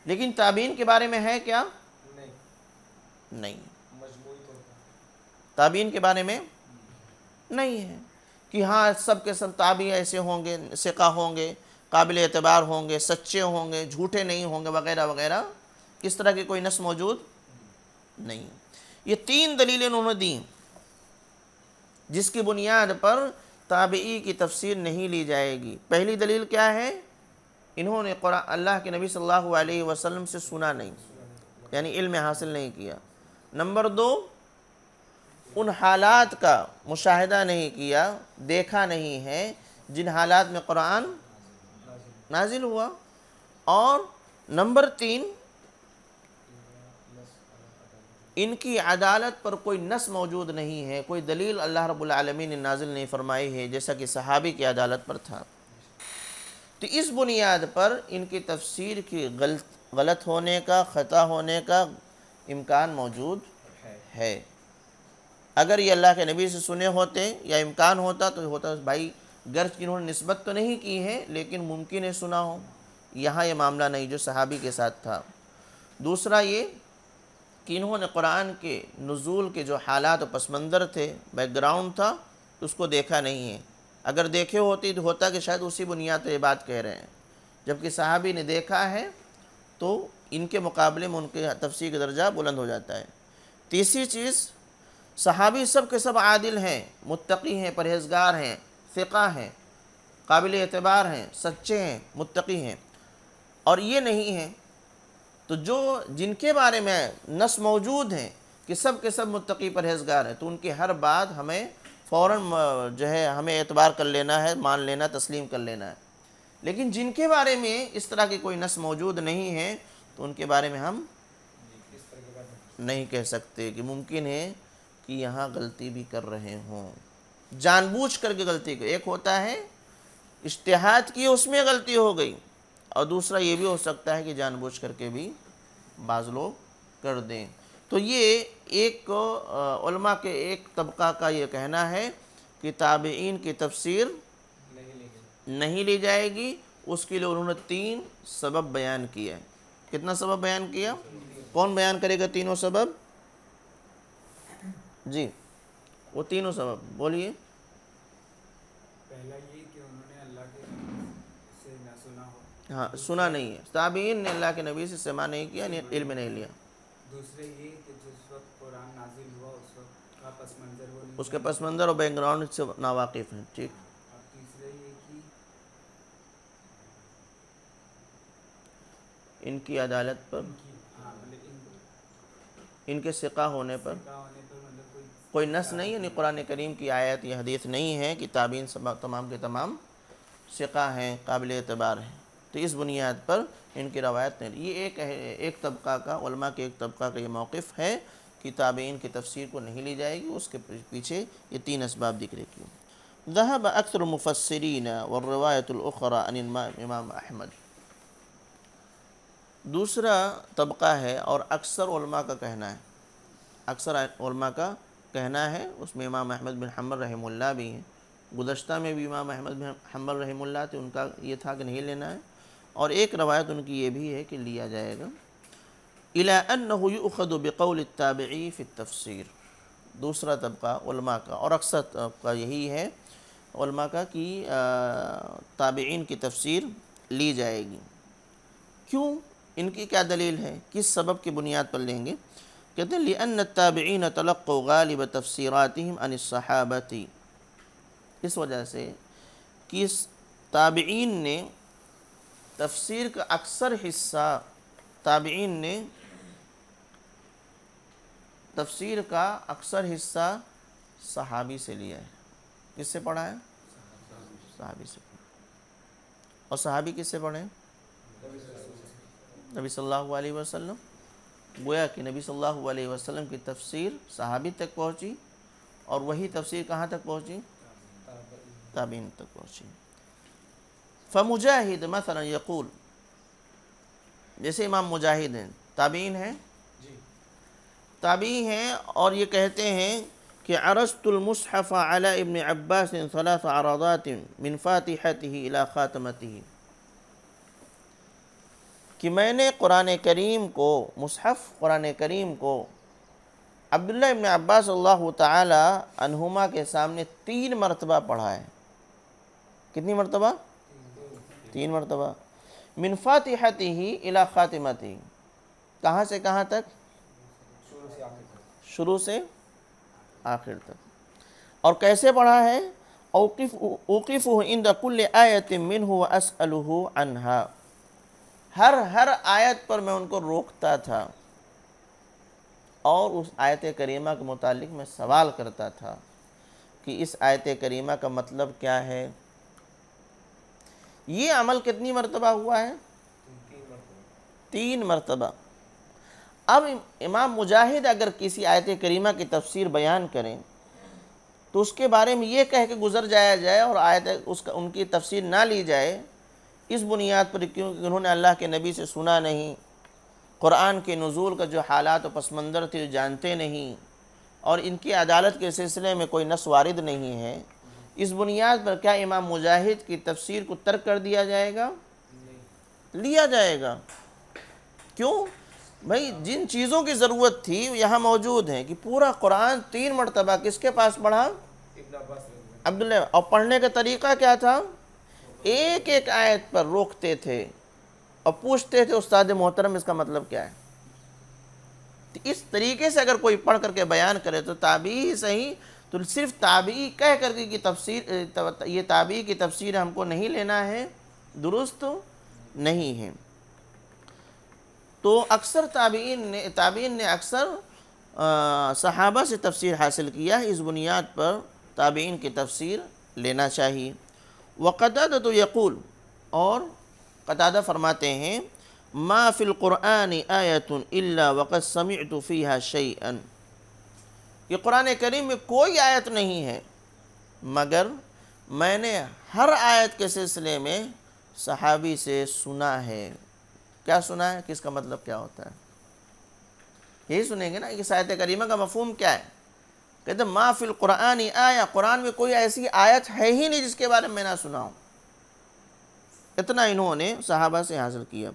लेकिन ताबीन के बारे में है क्या नहीं, नहीं। ताबीन के बारे में नहीं है कि हाँ सब के सब ताबी ऐसे होंगे सिका होंगे काबिल एतबार होंगे सच्चे होंगे झूठे नहीं होंगे वगैरह वगैरह इस तरह की कोई नस मौजूद नहीं ये तीन दलीलें उन्होंने दी जिसकी बुनियाद पर ताबी की तफसीर नहीं ली जाएगी पहली दलील क्या है इन्होंने अल्लाह के नबी सल्लल्लाहु अलैहि वसल्लम से सुना नहीं यानी इल्म हासिल नहीं किया नंबर दो उन हालात का मुशाहिदा नहीं किया देखा नहीं है जिन हालात में कुरान नाजिल हुआ और नंबर तीन इनकी अदालत पर कोई नस मौजूद नहीं है कोई दलील अल्लाह रबालमी ने नाजिल नहीं फरमाई है जैसा कि सहाबी की अदालत पर था तो इस बुनियाद पर इनकी तफसीर की गलत गलत होने का ख़ता होने का इम्कान मौजूद है अगर ये अल्लाह के नबी से सुने होते या इम्कान होता तो होता भाई गर्ज की उन्होंने नस्बत तो नहीं की है लेकिन मुमकिन है सुना हो यहाँ ये मामला नहीं जो सहाबी के साथ था दूसरा ये कि इन्होंने कुरान के नज़ुल के जो हालात और पसमंदर थे बैकग्राउंड था उसको देखा नहीं है अगर देखे होती तो होता कि शायद उसी बुनियाद पर ये बात कह रहे हैं जबकि सहाबी ने देखा है तो इनके मुकाबले में उनके तफसी का दर्जा बुलंद हो जाता है तीसरी चीज़ सहाबी सब के सब आदिल हैं मुत्तकी हैं परहेजगार हैं फ़िका हैं काबिल एतबार हैं सच्चे हैं मुत्तकी हैं और ये नहीं हैं तो जो जिनके बारे में नस मौजूद हैं कि सब के सब मुत्तकी परहेजगार हैं तो उनकी हर बात हमें फ़ौर जो है हमें एतबार कर लेना है मान लेना तस्लीम कर लेना है लेकिन जिनके बारे में इस तरह की कोई नस मौजूद नहीं है तो उनके बारे में हम नहीं कह सकते कि मुमकिन है कि यहाँ गलती भी कर रहे हों जानबूझ करके गलती को एक होता है इश्तहाद की उसमें गलती हो गई और दूसरा ये भी हो सकता है कि जानबूझ करके भी बाज लोग कर दें तो ये एक उल्मा के एक तबका का ये कहना है कि ताबेन की तफसीर नहीं ली जाएगी उसके लिए उन्होंने तीन सबब बयान किया कितना सबब बयान किया कौन बयान करेगा तीनों सबब जी वो तीनों सबब बोलिए पहला ये कि उन्होंने अल्लाह के से ना सुना हो हाँ सुना नहीं है ताबीन ने अल्लाह के नबी से समा नहीं किया इल्म नहीं लिया दूसरे ये कि जिस वक्त कुरान नाजिल हुआ उस वक्त का पस मंजर वो उसके पस मंजर और बैकग्राउंड से नावाकिफ़ हैं ठीक तीसरे ये कि इनकी अदालत पर हाँ, मतलब इनके सिका होने पर कोई नस नहीं यानी कुरान करीम की आयत या हदीस नहीं है कि ताबीन तमाम के तमाम सिका हैं काबिल एतबार हैं तो इस बुनियाद पर इनकी रवायत नहीं ये एक एक तबका का उलमा के एक तबका का ये मौक़ है कि ताबीन की तफसीर को नहीं ली जाएगी उसके पीछे ये तीन इसबाब दिक्र क्यों जहब अक्सर मुफसरीन व रवायतुलखरा इमाम अहमद दूसरा तबका है और अक्सर علماء का कहना है अक्सर علماء का कहना है उसमें इमाम अहमद बिन हमर रहमुल्ला भी हैं गुजशत में भी इमाम अहमद बिन हमर रहमुल्ला थे उनका ये था कि नहीं लेना है और एक रवायत उनकी ये भी है कि लिया जाएगा इलाखद बकौल ताबी तफसर दूसरा तबका का और अक्सर तबका यही है का कि ताबीन की तफसर ली जाएगी क्यों इनकी क्या दलील है किस सबब की बुनियाद पर लेंगे कहते हैं लिअन ताबीन तलक़ गालिब तफसरातम अनसहाबती इस वजह से कि इस ताबीन ने तफसीर का अक्सर हिस्सा ताबीन ने तफसीर का अक्सर हिस्सा सहाबी से लिया है किससे पढ़ा है सहाबी से और सहाबी किससे पढ़े नबी सल्लल्लाहु अलैहि वसल्लम गोया कि नबी सल्लल्लाहु अलैहि वसल्लम की तफसीर सहाबी तक पहुँची और वही तफसीर कहाँ तक पहुँची ताबीन तक पहुँची फ़मुजाहिद मसला यकूल जैसे इमाम मुजाहिद हैं ताबीन हैं ताबी हैं और ये कहते हैं कि अरस्तुलमसफ़ा अला इबन अब्बास सलास आरादात मिन ही अला कि मैंने कुरान करीम को मुसहफ़ कुरान करीम को अब्दुल्ला अब्बास अल्लाह तहुमा के सामने तीन मरतबा पढ़ा है कितनी मरतबा तीन मरतबा मिन फ़ातिहती ही इला ख़ातिमती कहाँ से कहाँ तक शुरू से आखिर तक और कैसे पढ़ा है औक़िफ़ औक़िफ़ इंद कुल आयत मिन असअलहु अनहा हर हर आयत पर मैं उनको रोकता था और उस आयत करीमा के मुतालिक मैं सवाल करता था कि इस आयत करीमा का मतलब क्या है ये अमल कितनी मरतबा हुआ है तीन मरतबा अब इमाम मुजाहिद अगर किसी आयत करीमा की तफसीर बयान करें तो उसके बारे में ये कह के गुज़र जाया जाए और आयत उसका उनकी तफसीर ना ली जाए इस बुनियाद पर क्योंकि उन्होंने अल्लाह के नबी से सुना नहीं कुरान के नज़ूल का जो हालात और पसमंदर थे जानते नहीं और इनकी अदालत के सिलसिले में कोई नस वारद नहीं है इस बुनियाद पर क्या इमाम मुजाहिद की तफसीर को तर्क कर दिया जाएगा लिया जाएगा क्यों भाई जिन चीज़ों की ज़रूरत थी यहाँ मौजूद हैं कि पूरा कुरान तीन मरतबा किसके पास पढ़ा अब्दुल्ला और पढ़ने का तरीका क्या था एक एक आयत पर रोकते थे और पूछते थे उस्ताद मोहतरम इसका मतलब क्या है तो इस तरीके से अगर कोई पढ़ करके बयान करे तो ताबी ही सही तो सिर्फ ताबी कह करके कि तफसीर ये ताबी की तफसीर हमको नहीं लेना है दुरुस्त नहीं है तो अक्सर ताबीन ने ताबीन ने अक्सर सहाबा से तफसीर हासिल किया है इस बुनियाद पर ताबीन की तफसीर लेना चाहिए वक़ाद तो यकूल और कतादा फरमाते हैं माफिल क़ुरान आयतन अल्ला वक़द समी तफ़ीहा शैन ये कुरान करीम में कोई आयत नहीं है मगर मैंने हर आयत के सिलसिले में सहाबी से सुना है क्या सुना है किसका मतलब क्या होता है यही सुनेंगे ना कि आयत करीमा का मफहम क्या है कहते माफिल कुरान आया कुरान में कोई ऐसी आयत है ही नहीं जिसके बारे में मैं ना सुना इतना इन्होंने सहाबा से हासिल किया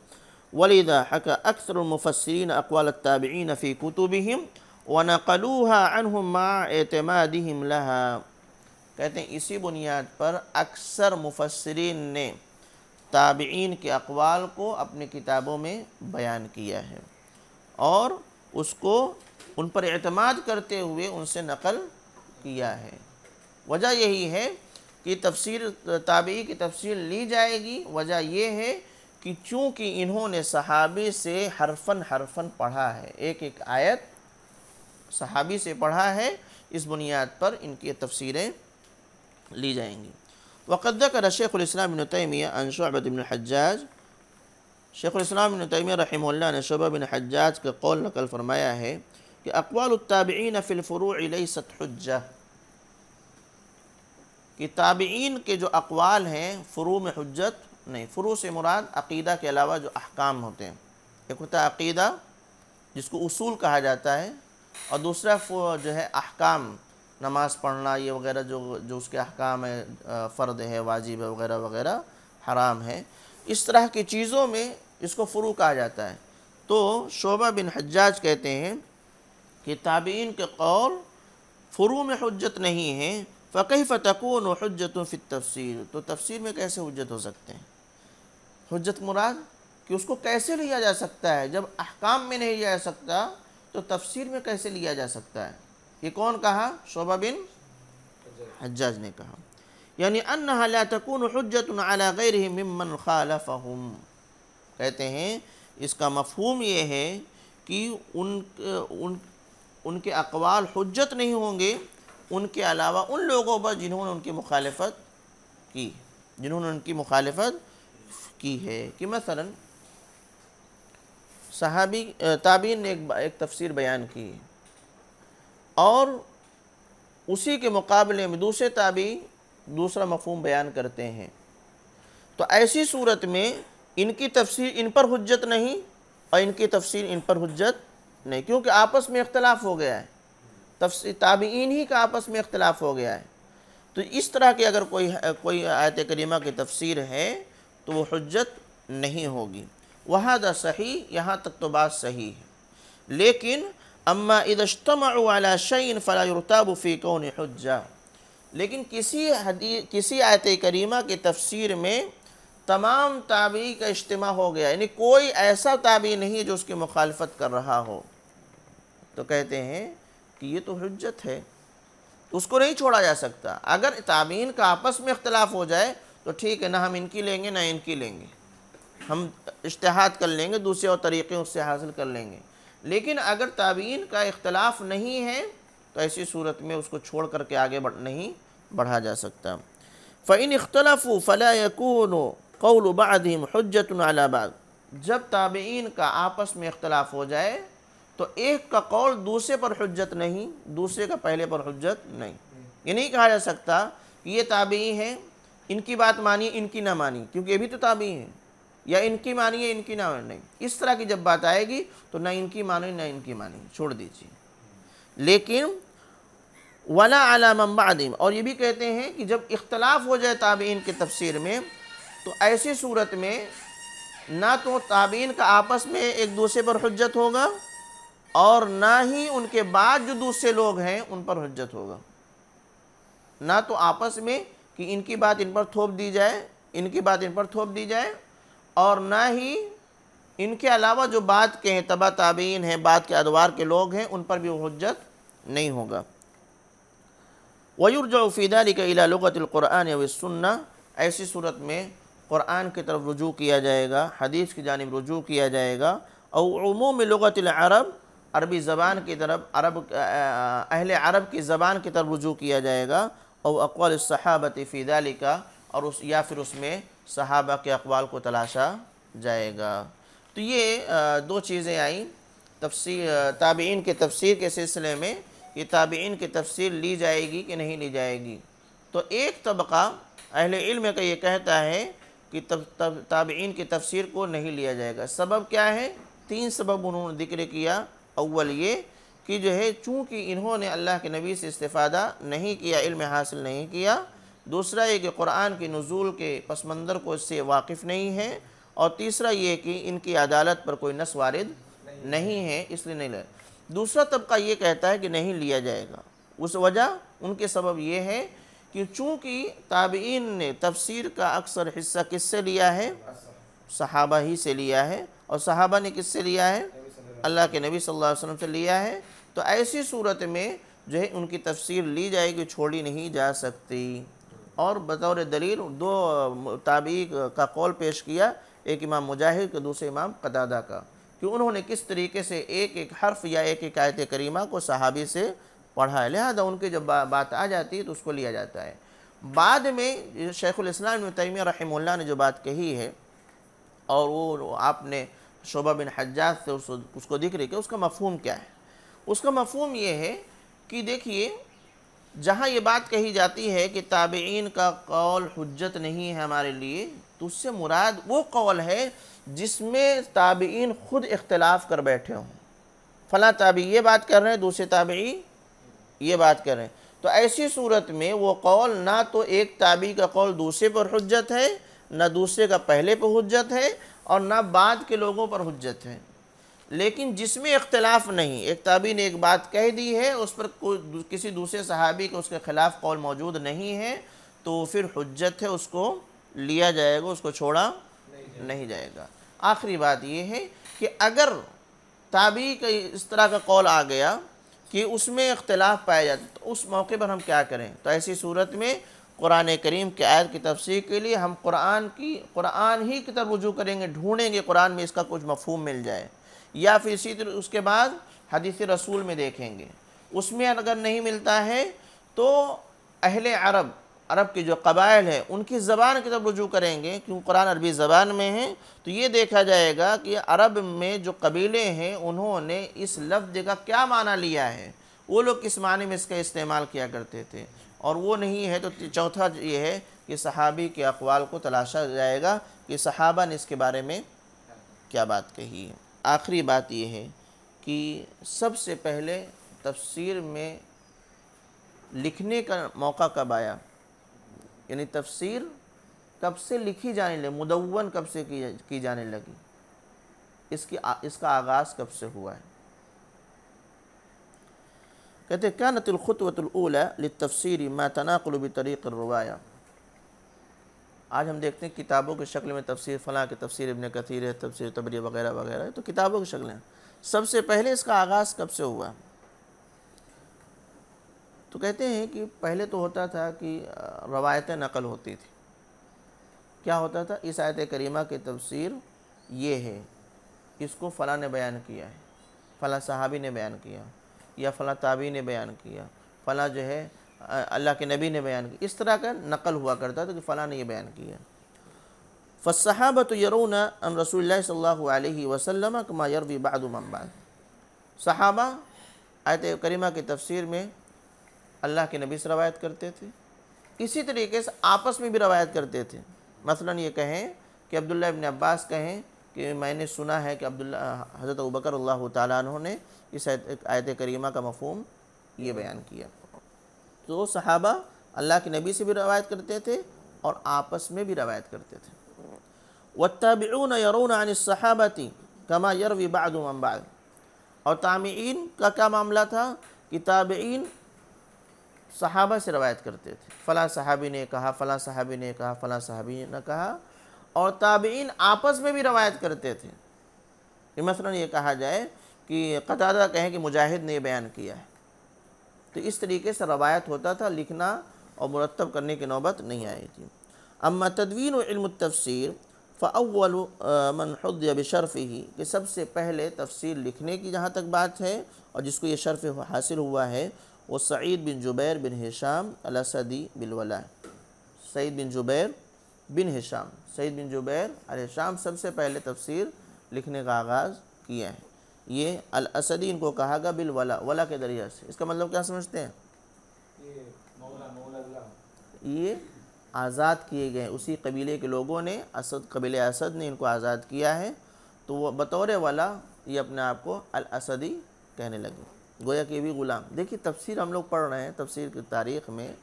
वलीद हक अक्सर मुफसरीन अकवाल ताबीन फ़ी कुतुबहम व नकलूहा लहा कहते हैं इसी बुनियाद पर अक्सर मुफसरीन ने ताबीन के अकवाल को अपनी किताबों में बयान किया है और उसको उन पर अतमाद करते हुए उनसे नकल किया है वजह यही है कि तफसीर ताबी की तफसीर ली जाएगी वजह यह है कि चूँकि इन्होंने सहाबी से हरफन हरफन पढ़ा है एक एक आयत सहाबी से पढ़ा है इस बुनियाद पर इनकी तफसीरें ली जाएंगी वक़द का शेखुलस्लाम बिन तैमिया अनशुबिन हजाज शेखुलस्लाम बिन तैमिया रहमल्ला ने शुबा बिन हजाज का कौल नकल फरमाया है कि अकवालताबीन फ़िलफ़ुरूसतजा कि ताबीन के जो अकवाल हैं फ़रू में हजत नहीं फ़रू से मुराद अकीदा के अलावा जो अहकाम होते हैं एक होता है अकीदा जिसको असूल कहा जाता है और दूसरा जो है अहकाम नमाज़ पढ़ना ये वगैरह जो जो उसके अहकाम है फ़र्द है वाजिब है वगैरह वगैरह हराम है इस तरह की चीज़ों में इसको फ़रू कहा जाता है तो शोभा बिन हजाज कहते हैं कि ताबीन के कौल फ़ुरू में हजत नहीं है फ़कई फ़तकून हजत फ़ित तफसर तो तफसीर में कैसे हजत हो सकते हैं हजत मुराद कि उसको कैसे लिया जा सकता है जब अहकाम में नहीं लिया जा सकता तो तफसीर में कैसे लिया जा सकता है ये कौन कहा शोबा बिन हजाज ने कहा यानी अन ला तकून अला गैर ममन खालफहम कहते हैं इसका मफहूम ये है कि उन उन उनके अकवाल हजत नहीं होंगे उनके अलावा उन लोगों पर जिन्होंने उनकी मुखालफत की जिन्होंने उनकी मुखालफत की है कि मसला सहाबी ताबीन ने एक, एक तफसीर बयान की और उसी के मुकाबले में दूसरे ताबी दूसरा मफहम बयान करते हैं तो ऐसी सूरत में इनकी तफसीर इन पर हजत नहीं और इनकी तफसीर इन पर हजत नहीं क्योंकि आपस में इख्तलाफ हो गया है तफसी ताबीन ही का आपस में इख्तलाफ हो गया है तो इस तरह की अगर कोई कोई आयत करीमा की तफसीर है तो वह हजत नहीं होगी वहाँ दा सही यहाँ तक तो बात सही है लेकिन अम्मा इदश्तमाला शैन फ़लाताबफ़ी कौन हजा लेकिन किसी हदी किसी आयत करीमा की तफसीर में तमाम ताबी का इज्तम हो गया यानी कोई ऐसा ताबी नहीं जो उसकी मुखालफत कर रहा हो तो कहते हैं कि ये तो हजत है उसको नहीं छोड़ा जा सकता अगर ताबीन का आपस में इख्तलाफ हो जाए तो ठीक है ना हम इनकी लेंगे ना इनकी लेंगे हम इश्तहाद कर लेंगे दूसरे और तरीक़े उससे हासिल कर लेंगे लेकिन अगर ताबीन का इख्तलाफ नहीं है तो ऐसी सूरत में उसको छोड़ करके आगे बढ़ नहीं बढ़ा जा सकता फ़ैन इख्तलाफ़ फ़ला यकून कौल बदम हजतन जब ताबीन का आपस में इख्तलाफ हो जाए तो एक का कौल दूसरे पर हजत नहीं दूसरे का पहले पर हजत नहीं ये नहीं कहा जा सकता कि ये ताबी हैं इनकी बात मानिए इनकी ना मानिए क्योंकि ये भी तो ताबी हैं या इनकी मानिए इनकी ना नहीं इस तरह की जब बात आएगी तो ना इनकी मानिए ना इनकी मानिए छोड़ दीजिए लेकिन वला अला मम्बादिम और ये भी कहते हैं कि जब इख्तलाफ हो जाए ताबीन के तफसीर में तो ऐसी सूरत में ना तो ताबीन का आपस में एक दूसरे पर हजत होगा और ना ही उनके बाद जो दूसरे लोग हैं उन पर हजत होगा ना तो आपस में कि इनकी बात इन पर थोप दी जाए इनकी बात इन पर थोप दी जाए और ना ही इनके अलावा जो बात के हैं तबा ताबीन हैं बात के अदवार के लोग हैं उन पर भी वो हजत नहीं होगा वयुरजफ़ीदारी का इला या सुन्ना ऐसी सूरत में क़ुरान की तरफ रुजू किया जाएगा हदीस की जानब रुजू किया जाएगा और उमूम में अरब अरबी ज़बान की तरफ अरब अहल अरब की ज़बान की तरफ रुजू किया जाएगा और अकवाल सहाबत फ़ीदाली का और उस या फिर उसमें सहाबा के अकवाल को तलाशा जाएगा तो ये दो चीज़ें आई तफसी ताबीन के तफसीर के सिलसिले में ये ताबीन की तफसीर ली जाएगी कि नहीं ली जाएगी तो एक तबका अहल इल्म का ये कहता है कि तब तब ताबीन की तफसीर को नहीं लिया जाएगा सबब क्या है तीन सबब उन्होंने जिक्र किया अव्वल ये कि जो है चूँकि इन्होंने अल्लाह के नबी से इस्तादा नहीं किया इल्म हासिल नहीं किया दूसरा ये कि कुरान के नज़ुल के पस मंदर को इससे वाकिफ़ नहीं है और तीसरा ये कि इनकी अदालत पर कोई नस वारद नहीं, है इसलिए नहीं लिया दूसरा तबका ये कहता है कि नहीं लिया जाएगा उस वजह उनके सबब ये है कि चूँकि ताबीन ने तफसर का अक्सर हिस्सा किससे लिया है सहाबा ही से लिया है और सहाबा ने किससे लिया है अल्लाह के नबी सल्लल्लाहु अलैहि वसल्लम से लिया है तो ऐसी सूरत में जो है उनकी तफसीर ली जाएगी छोड़ी नहीं जा सकती और बतौर दलील दो ताबीक का कौल पेश किया एक इमाम मुजाहिद के दूसरे इमाम कदादा का कि उन्होंने किस तरीके से एक एक हर्फ या एक एक आयत करीमा को सहाबी से पढ़ा है लिहाजा उनकी जब बा, बात आ जाती है तो उसको लिया जाता है बाद में शेखुलस्लाम तैमिया रहमल्ला ने जो बात कही है और वो आपने शोबा बिन हजात से उस, उसको है कि उसका मफहम क्या है उसका मफहम यह है कि देखिए जहाँ ये बात कही जाती है कि ताबेन का कौल हजत नहीं है हमारे लिए तो उससे मुराद वो कौल है जिसमें ताबेन ख़ुद इख्तलाफ कर बैठे हों फ़ला ताबी ये बात कर रहे हैं दूसरे ताबी ये बात कर रहे हैं तो ऐसी सूरत में वो कौल ना तो एक ताबी का कौल दूसरे पर हजत है ना दूसरे का पहले पर हजत है और ना बाद के लोगों पर हजत है लेकिन जिसमें इख्तलाफ नहीं एक ताबी ने एक बात कह दी है उस पर किसी दूसरे सहाबी के उसके ख़िलाफ़ कौल मौजूद नहीं है तो फिर हजत है उसको लिया जाएगा उसको छोड़ा नहीं, नहीं जाएगा आखिरी बात यह है कि अगर ताबी का इस तरह का कौल आ गया कि उसमें इख्तलाफ पाया जाता तो उस मौके पर हम क्या करें तो ऐसी सूरत में कुरान करीम के आयत की तफसीर के लिए हम कुरान की कुरान ही की तरफ रुजू करेंगे ढूँढेंगे कुरान में इसका कुछ मफहम मिल जाए या फिर इसी तरह उसके बाद हदीस रसूल में देखेंगे उसमें अगर नहीं मिलता है तो अहल अरब अरब के जो कबाइल हैं उनकी ज़बान की तरफ रजू करेंगे क्योंकि कुरान अरबी ज़बान में है तो ये देखा जाएगा कि अरब में जो कबीले हैं उन्होंने इस लफ्ज़ का क्या माना लिया है वो लोग किस माने में इसका इस्तेमाल किया करते थे और वो नहीं है तो चौथा ये है कि सहाबी के अकवाल को तलाशा जाएगा कि सहाबा ने इसके बारे में क्या बात कही है आखिरी बात यह है कि सबसे पहले तफसीर में लिखने का मौका कब आया यानी तफसीर कब से लिखी जाने लगी मुदवन कब से की जाने लगी इसकी इसका आगाज़ कब से हुआ है कहते क्या मैं तनाकुल तरीक़ रवाया आज हम देखते हैं किताबों की शक्ल में तफसीर फ़लाँ की तफसीर इबन कथीर है तफसीर तबरी वगैरह वगैरह तो किताबों की शक्लें सबसे पहले इसका आगाज़ कब से हुआ तो कहते हैं कि पहले तो होता था कि रवायत नकल होती थी क्या होता था इस आयत करीमा की तफसीर ये है इसको फ़लाँ ने बयान किया है फ़लाँ साहबी ने बयान किया है या फ़लाँ ताबी ने बयान किया फ़लाँ जो है अल्लाह के नबी ने बयान किया इस तरह का नकल हुआ करता था कि फ़लाँ ने यह बयान किया तो यरून अन रसूल सल्ह वसलम कमा यरवी बदमबाद सहाबा आयत करीमा की तफसीर में अल्लाह के नबी से रवायत करते थे इसी तरीके से आपस में भी रवायत करते थे मसला ये कहें कि अब्दुल्ला इबन अब्बास कहें कि मैंने सुना है कि अब्दुल्ला हज़रत अबकर अल्लाह ने इस आयत करीमा का मफहम ये बयान किया तो सहाबा अल्लाह के नबी से भी रवायत करते थे और आपस में भी रवायत करते थे वत्ताबिन यरून सहाबती कमा यर बाद और तामीन का क्या मामला था कि ताबीन सहाबा से रवायत करते थे फ़ला साहबी ने कहा फ़ला साहबी ने कहा फ़ला साहबी ने कहा और ताबीन आपस में भी रवायत करते थे मसला ये कहा जाए कि कतादा कहें कि मुजाहिद ने बयान किया है तो इस तरीके से रवायत होता था लिखना और मुरतब करने की नौबत नहीं आई थी अम्मा तदवीन इल्म तफसर फ़ावल मनहद शर्फ ही कि सबसे पहले तफसीर लिखने की जहाँ तक बात है और जिसको ये शर्फ़ हासिल हुआ है वो Saeed bin Jubair bin Hisham अलसदी बिलवला Saeed bin Jubair bin Hisham Saeed bin Jubair अल शाम सबसे पहले तफसीर लिखने का आगाज़ किया है ये अल असदी इनको कहा गया बिल वला वला के दरिया से इसका मतलब क्या समझते हैं ये, आज़ाद किए गए उसी कबीले के लोगों ने असद कबीले असद ने इनको आज़ाद किया है तो वह बतौर वाला ये अपने आप को अल असदी कहने लगे गोया के भी ग़ुलाम देखिए तफसीर हम लोग पढ़ रहे हैं तफसीर की तारीख़ में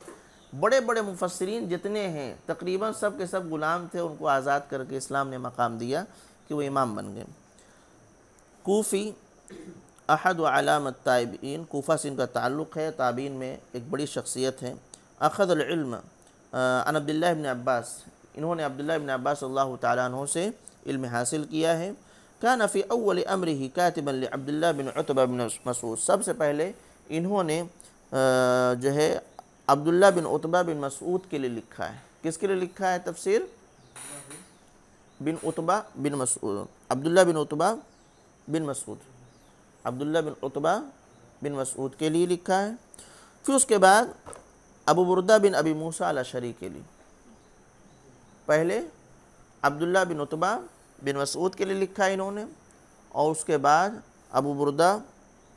बड़े बड़े मुफसरीन जितने हैं तकरीबन सब के सब ग़ुलाम थे उनको आज़ाद करके इस्लाम ने मकाम दिया कि वो इमाम बन गए कोफ़ी अहद वालामत ताबीन कोफ़ा से इनका ताल्लुक़ है ताबीन में एक बड़ी शख्सियत है अखदम अनबदिल्लाबन अब्बास इन्होंने अब्दुल्ला इबन अब्बास अल्लाह से इल्म हासिल किया है का नफ़ी अव्वल अमर ही कातिबल अब्दुल्ला बिन उतबा बिन मसूद सबसे पहले इन्होंने जो है अब्दुल्ला बिन उतबा बिन मसूद के लिए लिखा है किसके लिए लिखा है तफसीर बिन उतबा बिन मसूद अब्दुल्ला बिन उतबा बिन मसूद अब्दुल्ला बिन उतबा बिन मसूद के लिए लिखा है फिर उसके बाद अबू बुरदा बिन अबी मूसा अलाशरी के लिए पहले अब्दुल्ला बिन उतबा बिन मसूद के लिए लिखा है इन्होंने और उसके बाद अबू बुरदा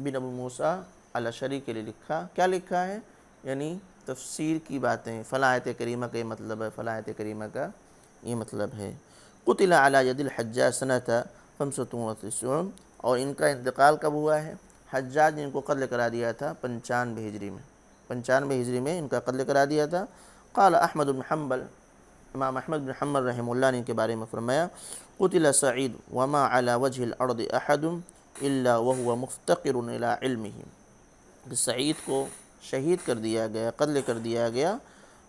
बिन अबू मूसा अलाशरी के लिए लिखा क्या लिखा है यानी तफसीर की बातें फ़लायत करीमा का ये मतलब है फ़लायत करीमा का ये मतलब है कुतिला अला यदिल हज्जा सनत खमसतुम और इनका इंतकाल कब हुआ है हज्जाज इनको कत्ल करा दिया था पंचानवे हिजरी में पंचानवे हिजरी में इनका कत्ल करा दिया था कल अहमद बिन हम्बल इमाम अहमद बिन हमर रहमुल्ला ने इनके बारे में फरमाया कुतिल सईद वमा अला वजह अर्द अहदम इल्ला वह मुफ्तर सईद को शहीद कर दिया गया कत्ल कर दिया गया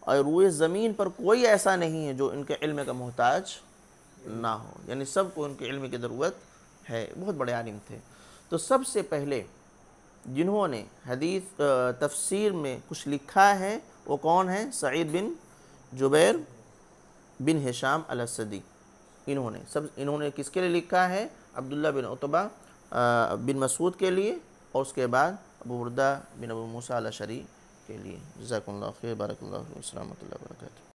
और वो ज़मीन पर कोई ऐसा नहीं है जो इनके इल्म का मोहताज ना हो यानी सबको उनके इल्म की ज़रूरत है बहुत बड़े आलिम थे तो सबसे पहले जिन्होंने हदीस तफसीर में कुछ लिखा है वो कौन है Saeed bin Jubair bin Hisham सदी इन्होंने सब इन्होंने किसके लिए लिखा है अब्दुल्ला बिन उतबा बिन मसूद के लिए और उसके बाद अबू बिन अबू मूसा शरी के लिए जजाकल्ला खैर बारक